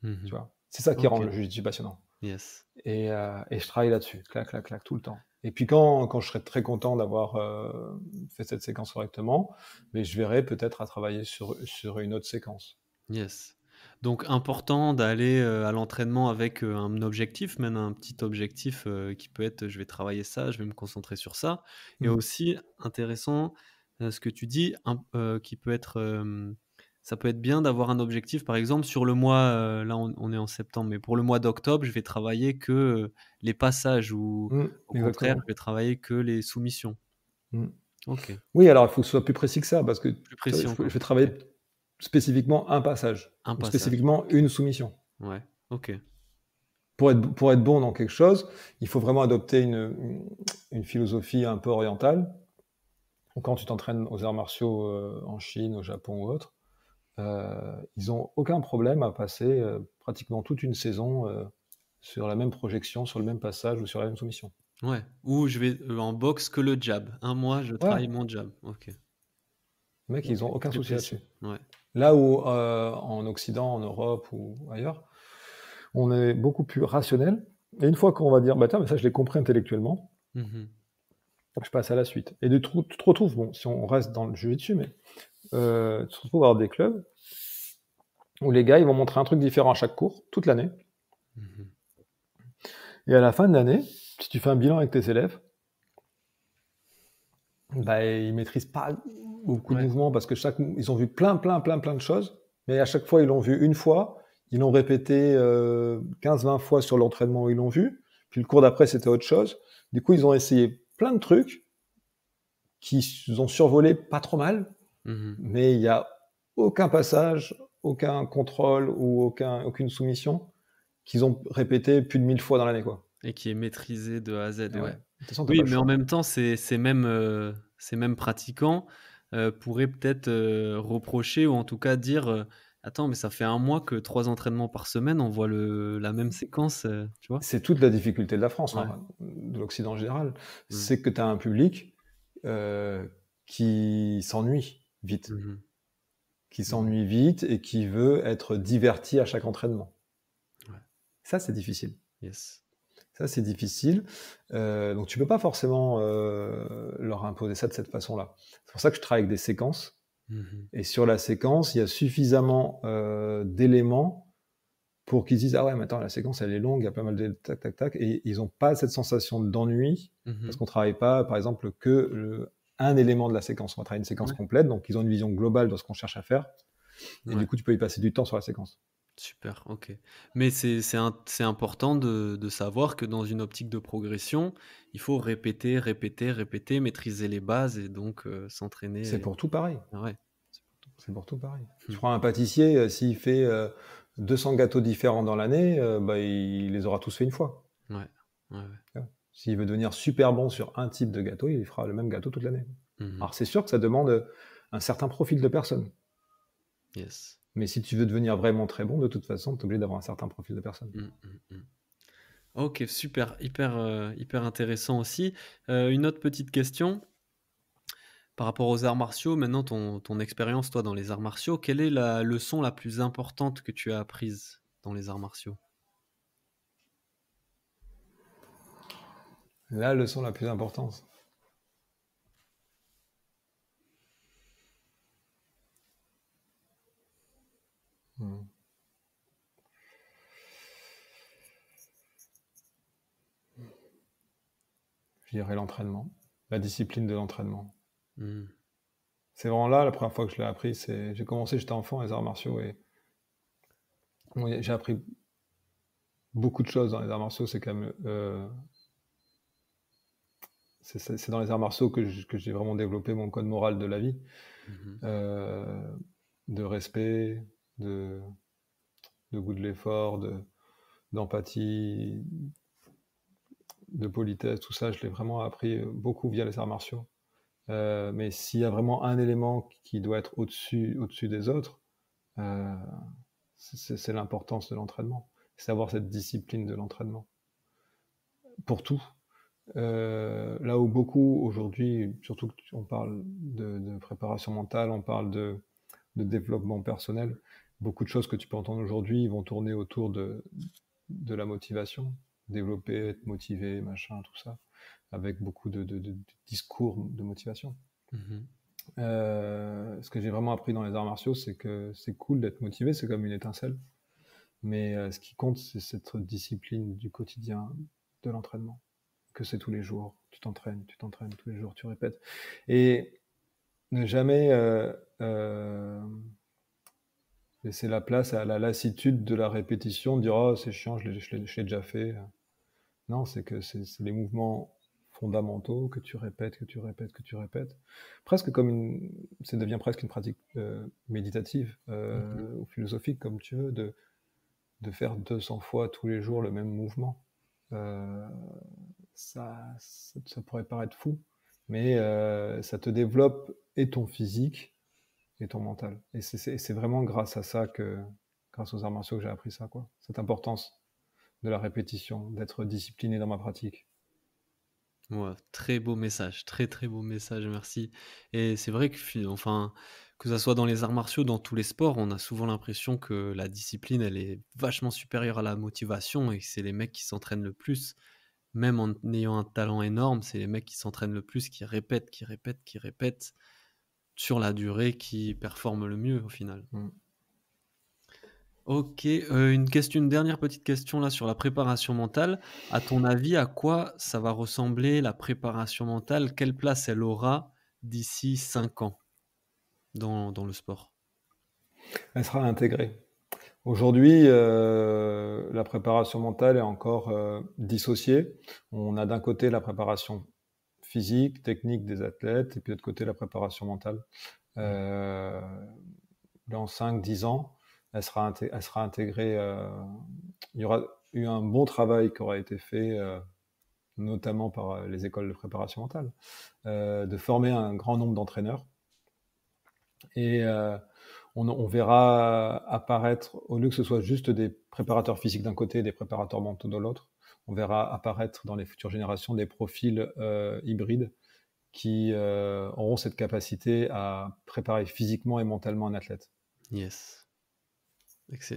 Mhm. Tu vois. C'est ça qui rend le jiu-jitsu passionnant. Yes. Euh, et, je travaille là-dessus, clac, clac, clac, tout le temps. Et puis quand, je serai très content d'avoir euh, fait cette séquence correctement, mais je verrai peut-être à travailler sur, sur une autre séquence. Yes. Donc important d'aller euh, à l'entraînement avec un objectif, même un petit objectif qui peut être je vais travailler ça, je vais me concentrer sur ça. Et mm. aussi intéressant ce que tu dis, un, qui peut être ça peut être bien d'avoir un objectif, par exemple, sur le mois, euh, là on, est en septembre, mais pour le mois d'octobre, je vais travailler que euh, les passages ou mmh, au contraire, je vais travailler que les soumissions. Mmh. Oui, alors il faut que ce soit plus précis que ça, parce que précis, je, vais travailler spécifiquement un passage, spécifiquement une soumission. Ouais, ok. Pour être, pour être bon dans quelque chose, il faut vraiment adopter une, une philosophie un peu orientale. Quand tu t'entraînes aux arts martiaux euh, en Chine, au Japon ou autre, euh, ils n'ont aucun problème à passer euh, pratiquement toute une saison euh, sur la même projection, sur le même passage ou sur la même soumission. Ouais, ou je vais en boxe que le jab. Un mois, je travaille mon jab. Ok. Mec, ils n'ont aucun souci là-dessus. Ouais. Là où en Occident, en Europe ou ailleurs, on est beaucoup plus rationnel. Et une fois qu'on va dire, bah tiens, mais ça, je l'ai compris intellectuellement, mhm. je passe à la suite. Et tu te retrouves, bon, si on reste dans le jeu dessus, mais euh, tu te des clubs où les gars, ils vont montrer un truc différent à chaque cours, toute l'année. Mhm. Et à la fin de l'année, si tu fais un bilan avec tes élèves, bah, ils maîtrisent pas beaucoup de mouvements parce que chaque, ils ont vu plein, plein, plein, plein de choses, mais à chaque fois, ils l'ont vu une fois, ils l'ont répété 15-20 euh, fois sur l'entraînement où ils l'ont vu, puis le cours d'après, c'était autre chose. Du coup, ils ont essayé plein de trucs qui ont survolé pas trop mal, Mmh. Mais il n'y a aucun passage, aucun contrôle ou aucun, aucune soumission qu'ils ont répété plus de mille fois dans l'année. quoi. Et qui est maîtrisé de A à Z. Ah oui, mais en même temps, ces, mêmes, euh, ces mêmes, pratiquants euh, pourraient peut-être euh, reprocher ou en tout cas dire Attends, mais ça fait un mois que trois entraînements par semaine, on voit le, la même séquence. tu vois c'est toute la difficulté de la France, hein, de l'Occident en général. Mmh. C'est que tu as un public qui s'ennuie vite, mmh qui mmh s'ennuie vite et qui veut être diverti à chaque entraînement. Ça, c'est difficile. Yes. Ça, c'est difficile. Euh, donc, tu peux pas forcément euh, leur imposer ça de cette façon-là. C'est pour ça que je travaille avec des séquences. Mmh et sur la séquence, il y a suffisamment euh, d'éléments pour qu'ils disent ah ouais mais attends la séquence elle est longue il y a pas mal de tac tac tac et ils n'ont pas cette sensation d'ennui parce qu'on travaille pas par exemple que le, un élément de la séquence, on va travailler une séquence complète, donc ils ont une vision globale de ce qu'on cherche à faire. Et du coup, tu peux y passer du temps sur la séquence. Super, ok. Mais c'est important de, de, savoir que dans une optique de progression, il faut répéter, répéter, répéter, maîtriser les bases et donc euh, s'entraîner. C'est pour tout pareil. Ouais. C'est pour tout pareil. Tu hmm. Je prends un pâtissier, euh, s'il fait 200 euh, gâteaux différents dans l'année, bah, il, les aura tous fait une fois. ouais. ouais. S'il veut devenir super bon sur un type de gâteau, il fera le même gâteau toute l'année. Mhm. Alors c'est sûr que ça demande euh, un certain profil de personne. Yes. Mais si tu veux devenir vraiment très bon, de toute façon, tu es obligé d'avoir un certain profil de personne. Mm, mm, mm. Ok, super, hyper, euh, hyper intéressant aussi. Euh, une autre petite question par rapport aux arts martiaux. Maintenant, ton, ton expérience, toi, dans les arts martiaux, quelle est la leçon la plus importante que tu as apprise dans les arts martiaux la leçon la plus importante. Hmm. Je dirais l'entraînement, la discipline de l'entraînement. Hmm. C'est vraiment là, la première fois que je l'ai appris, j'ai commencé, j'étais enfant, les arts martiaux, et j'ai appris beaucoup de choses dans les arts martiaux. C'est quand même euh, c'est dans les arts martiaux que j'ai vraiment développé mon code moral de la vie, mhm. euh, de respect, de, goût de l'effort, d'empathie, de politesse, tout ça, je l'ai vraiment appris euh, beaucoup via les arts martiaux. Euh, mais s'il y a vraiment un élément qui doit être au-dessus au -dessus des autres, c'est l'importance de l'entraînement. C'est avoir cette discipline de l'entraînement. Pour tout, euh, là où beaucoup aujourd'hui, surtout qu'on parle de, préparation mentale, on parle de, développement personnel, beaucoup de choses que tu peux entendre aujourd'hui vont tourner autour de, la motivation, développer, être motivé, machin, tout ça, avec beaucoup de, discours de motivation. Mm-hmm. Euh, ce que j'ai vraiment appris dans les arts martiaux, c'est que c'est cool d'être motivé, c'est comme une étincelle. Mais euh, ce qui compte, c'est cette discipline du quotidien de l'entraînement que c'est tous les jours. Tu t'entraînes, tu t'entraînes tous les jours, tu répètes. Et ne jamais euh, euh, laisser la place à la lassitude de la répétition, de dire oh, c'est chiant, je l'ai déjà fait. Non, c'est que c'est les mouvements fondamentaux que tu répètes, que tu répètes, que tu répètes. Presque comme une. Ça devient presque une pratique euh, méditative mhm. ou philosophique, comme tu veux, de, de faire 200 fois tous les jours le même mouvement. Euh, ça, ça, pourrait paraître fou, mais euh, ça te développe et ton physique et ton mental. Et c'est vraiment grâce à ça que, grâce aux arts martiaux, que j'ai appris ça, quoi. Cette importance de la répétition, d'être discipliné dans ma pratique. Ouais, très beau message, très très beau message, merci. Et c'est vrai que, enfin, que ça soit dans les arts martiaux, dans tous les sports, on a souvent l'impression que la discipline, elle est vachement supérieure à la motivation et que c'est les mecs qui s'entraînent le plus, même en ayant un talent énorme, c'est les mecs qui s'entraînent le plus, qui répètent, qui répètent, qui répètent sur la durée, qui performent le mieux au final. Mmh. Ok, euh, une dernière petite question là sur la préparation mentale. À ton avis, à quoi ça va ressembler la préparation mentale Quelle place elle aura d'ici 5 ans dans, le sport Elle sera intégrée. Aujourd'hui, euh, la préparation mentale est encore euh, dissociée. On a d'un côté la préparation physique, technique des athlètes, et puis de l'autre côté la préparation mentale. dans 5-10 ans, elle sera, elle sera intégrée. Euh, il y aura eu un bon travail qui aura été fait euh, notamment par euh, les écoles de préparation mentale, de former un grand nombre d'entraîneurs. Et on, verra apparaître, au lieu que ce soit juste des préparateurs physiques d'un côté et des préparateurs mentaux de l'autre, on verra apparaître dans les futures générations des profils hybrides qui auront cette capacité à préparer physiquement et mentalement un athlète. Yes.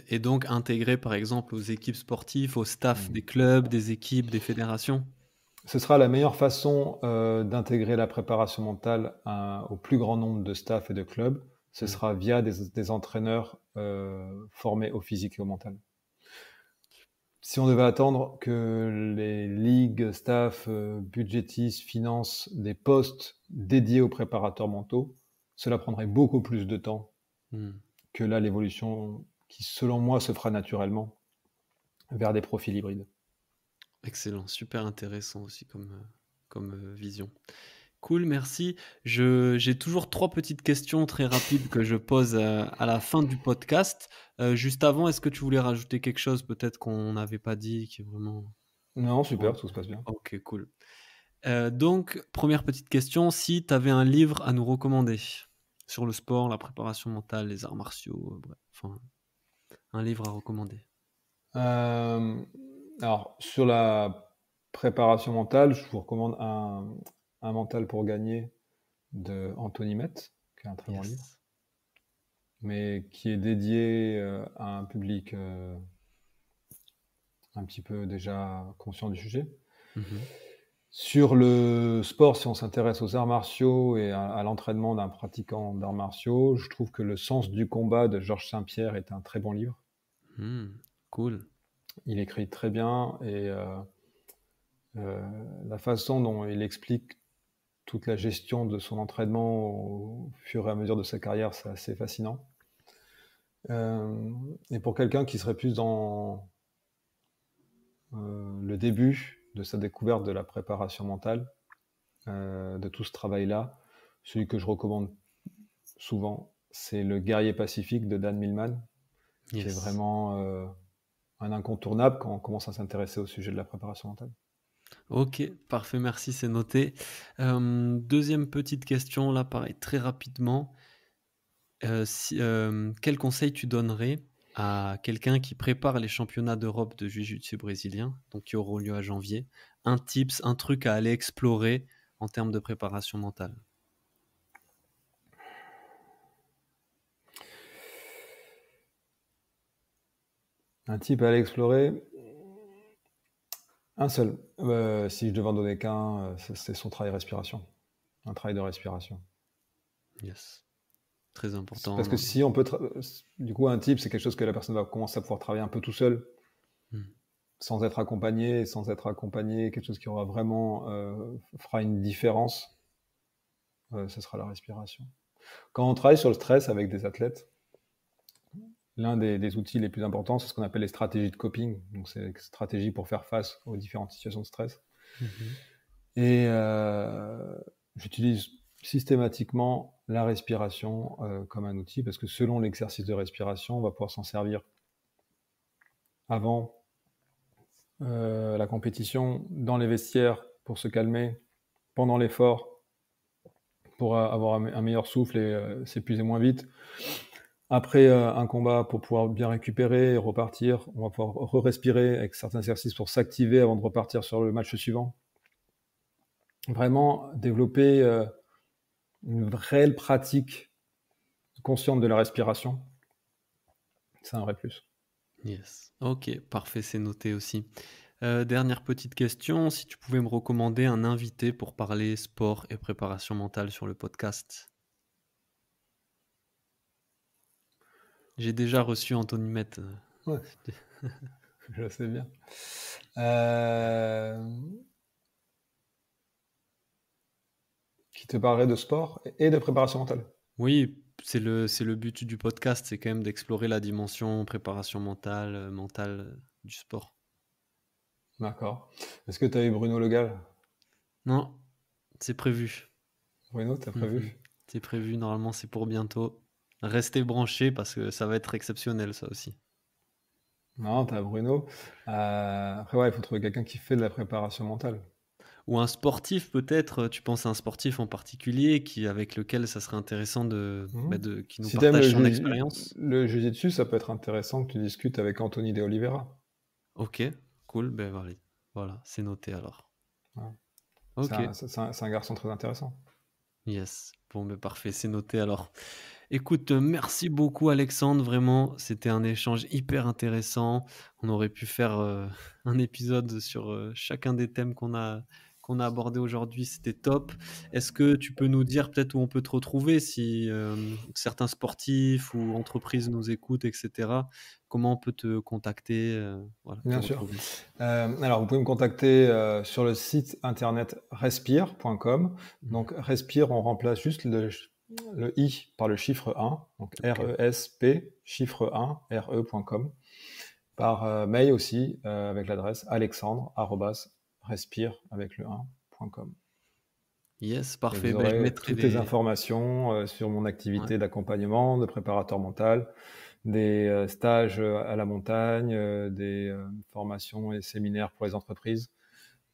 Et donc intégrer par exemple aux équipes sportives, au staff mmh. des clubs, des équipes, des fédérations Ce sera la meilleure façon euh, d'intégrer la préparation mentale euh, au plus grand nombre de staffs et de clubs. Ce mmh. sera via des, entraîneurs euh, formés au physique et au mental. Si on devait attendre que les ligues, staff, euh, budgétistes, financent des postes dédiés aux préparateurs mentaux, cela prendrait beaucoup plus de temps mmh. que là l'évolution qui, selon moi, se fera naturellement vers des profils hybrides. Excellent, super intéressant aussi comme, euh, comme euh, vision. Cool, merci. J'ai toujours trois petites questions très rapides que je pose à, la fin du podcast. Euh, juste avant, est-ce que tu voulais rajouter quelque chose peut-être qu'on n'avait pas dit qui est vraiment... Non, super, tout se passe bien. Ok, cool. donc, première petite question, si tu avais un livre à nous recommander sur le sport, la préparation mentale, les arts martiaux, bref, un livre à recommander euh, Alors, sur la préparation mentale, je vous recommande un, mental pour gagner de Anthony Met, qui est un très bon livre, mais qui est dédié euh, à un public euh, un petit peu déjà conscient du sujet. Mhm. Sur le sport, si on s'intéresse aux arts martiaux et à l'entraînement d'un pratiquant d'arts martiaux, je trouve que Le sens du combat de Georges Saint-Pierre est un très bon livre. Hmm, cool. Il écrit très bien et euh, euh, la façon dont il explique toute la gestion de son entraînement au fur et à mesure de sa carrière, c'est assez fascinant. Euh, et pour quelqu'un qui serait plus dans le début de sa découverte de la préparation mentale, de tout ce travail-là, celui que je recommande souvent, c'est Le guerrier pacifique de Dan Millman, c'est vraiment euh, un incontournable quand on commence à s'intéresser au sujet de la préparation mentale. Ok, parfait, merci, c'est noté. Euh, deuxième petite question, là pareil, très rapidement. Euh, quel conseil tu donnerais à quelqu'un qui prépare les championnats d'Europe de Jiu-Jitsu brésilien, donc qui auront lieu à janvier Un tips, un truc à aller explorer en termes de préparation mentale Un type à aller explorer Un seul. Euh, si je devais en donner qu'un, euh, c'est son travail respiration. Un travail de respiration. Yes. Très important. Parce que hein. si on peut. Du coup, un type, c'est quelque chose que la personne va commencer à pouvoir travailler un peu tout seul. Hmm. sans être accompagné, sans être accompagné, quelque chose qui aura vraiment euh, fera une différence, ce sera la respiration. Quand on travaille sur le stress avec des athlètes, L'un des, outils les plus importants, c'est ce qu'on appelle les stratégies de coping. Donc, c'est une stratégies pour faire face aux différentes situations de stress. Mhm. Et euh, j'utilise systématiquement la respiration euh, comme un outil parce que selon l'exercice de respiration, on va pouvoir s'en servir avant euh, la compétition, dans les vestiaires pour se calmer, pendant l'effort pour avoir un meilleur souffle et s'épuiser moins vite après euh, un combat, pour pouvoir bien récupérer et repartir, on va pouvoir re-respirer avec certains exercices pour s'activer avant de repartir sur le match suivant. Vraiment développer euh, une réelle pratique consciente de la respiration. C'est un vrai plus. Yes. Ok, parfait, c'est noté aussi. Euh, dernière petite question, si tu pouvais me recommander un invité pour parler sport et préparation mentale sur le podcast. J'ai déjà reçu Anthony Met. Euh. Ouais. *laughs* Je sais bien. Euh, qui te parlerait de sport et de préparation mentale. Oui, c'est le, le but du podcast, c'est quand même d'explorer la dimension préparation mentale, euh, mentale du sport. D'accord. Est-ce que tu as eu Bruno Legal Non, c'est prévu. Bruno, t'as prévu mhm. C'est prévu, normalement c'est pour bientôt restez branchés parce que ça va être exceptionnel, ça aussi. Non, t'as Bruno. Euh, après, ouais, il faut trouver quelqu'un qui fait de la préparation mentale. Ou un sportif, peut-être. Tu penses à un sportif en particulier qui, avec lequel ça serait intéressant de, mhm. bah, de qui nous partage son expérience Le dessus, ça peut être intéressant que tu discutes avec Anthony De Oliveira. Ok, cool. Ben, Voilà, c'est noté alors. C'est un, un, garçon très intéressant. Yes. Bon, mais ben, parfait, c'est noté alors. Écoute, euh, merci beaucoup Alexandre, vraiment, c'était un échange hyper intéressant. On aurait pu faire euh, *laughs* un épisode sur euh, chacun des thèmes qu'on a qu'on a abordé aujourd'hui, c'était top. Est-ce que tu peux nous dire peut-être où on peut te retrouver si certains sportifs ou entreprises nous écoutent, etc. Comment on peut te contacter Bien sûr. alors, vous pouvez me contacter sur le site internet respire.com. Mmh. Donc, respire, on remplace juste le le i par le chiffre 1, donc R-E-S-P, chiffre 1, re.com. Par euh, mail aussi, euh, avec l'adresse alexandre, respire, avec le 1.com. Yes, parfait. Vous ben, toutes des... les informations euh, sur mon activité d'accompagnement, de préparateur mental, des stages à la montagne, des formations et séminaires pour les entreprises.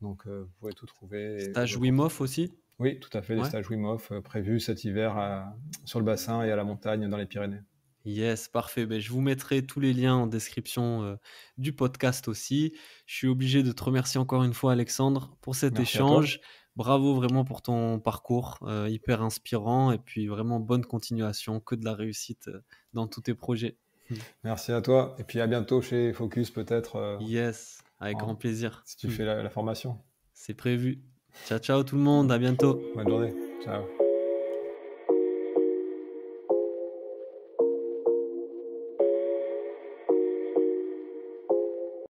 Donc, vous pouvez tout trouver. Stage Wimoff aussi oui, tout à fait, des stages Wim Hof euh, prévus cet hiver sur le bassin et à la montagne dans les Pyrénées. Yes, parfait. Ben, je vous mettrai tous les liens en description euh, du podcast aussi. Je suis obligé de te remercier encore une fois, Alexandre, pour cet échange. Bravo vraiment pour ton parcours, euh, hyper inspirant et puis vraiment bonne continuation, que de la réussite dans tous tes projets. *laughs* Merci à toi et puis à bientôt chez Focus peut-être. yes, avec grand plaisir. Si tu fais hmm. la formation. C'est prévu. Ciao, ciao tout le monde. À bientôt. Bonne journée. Ciao.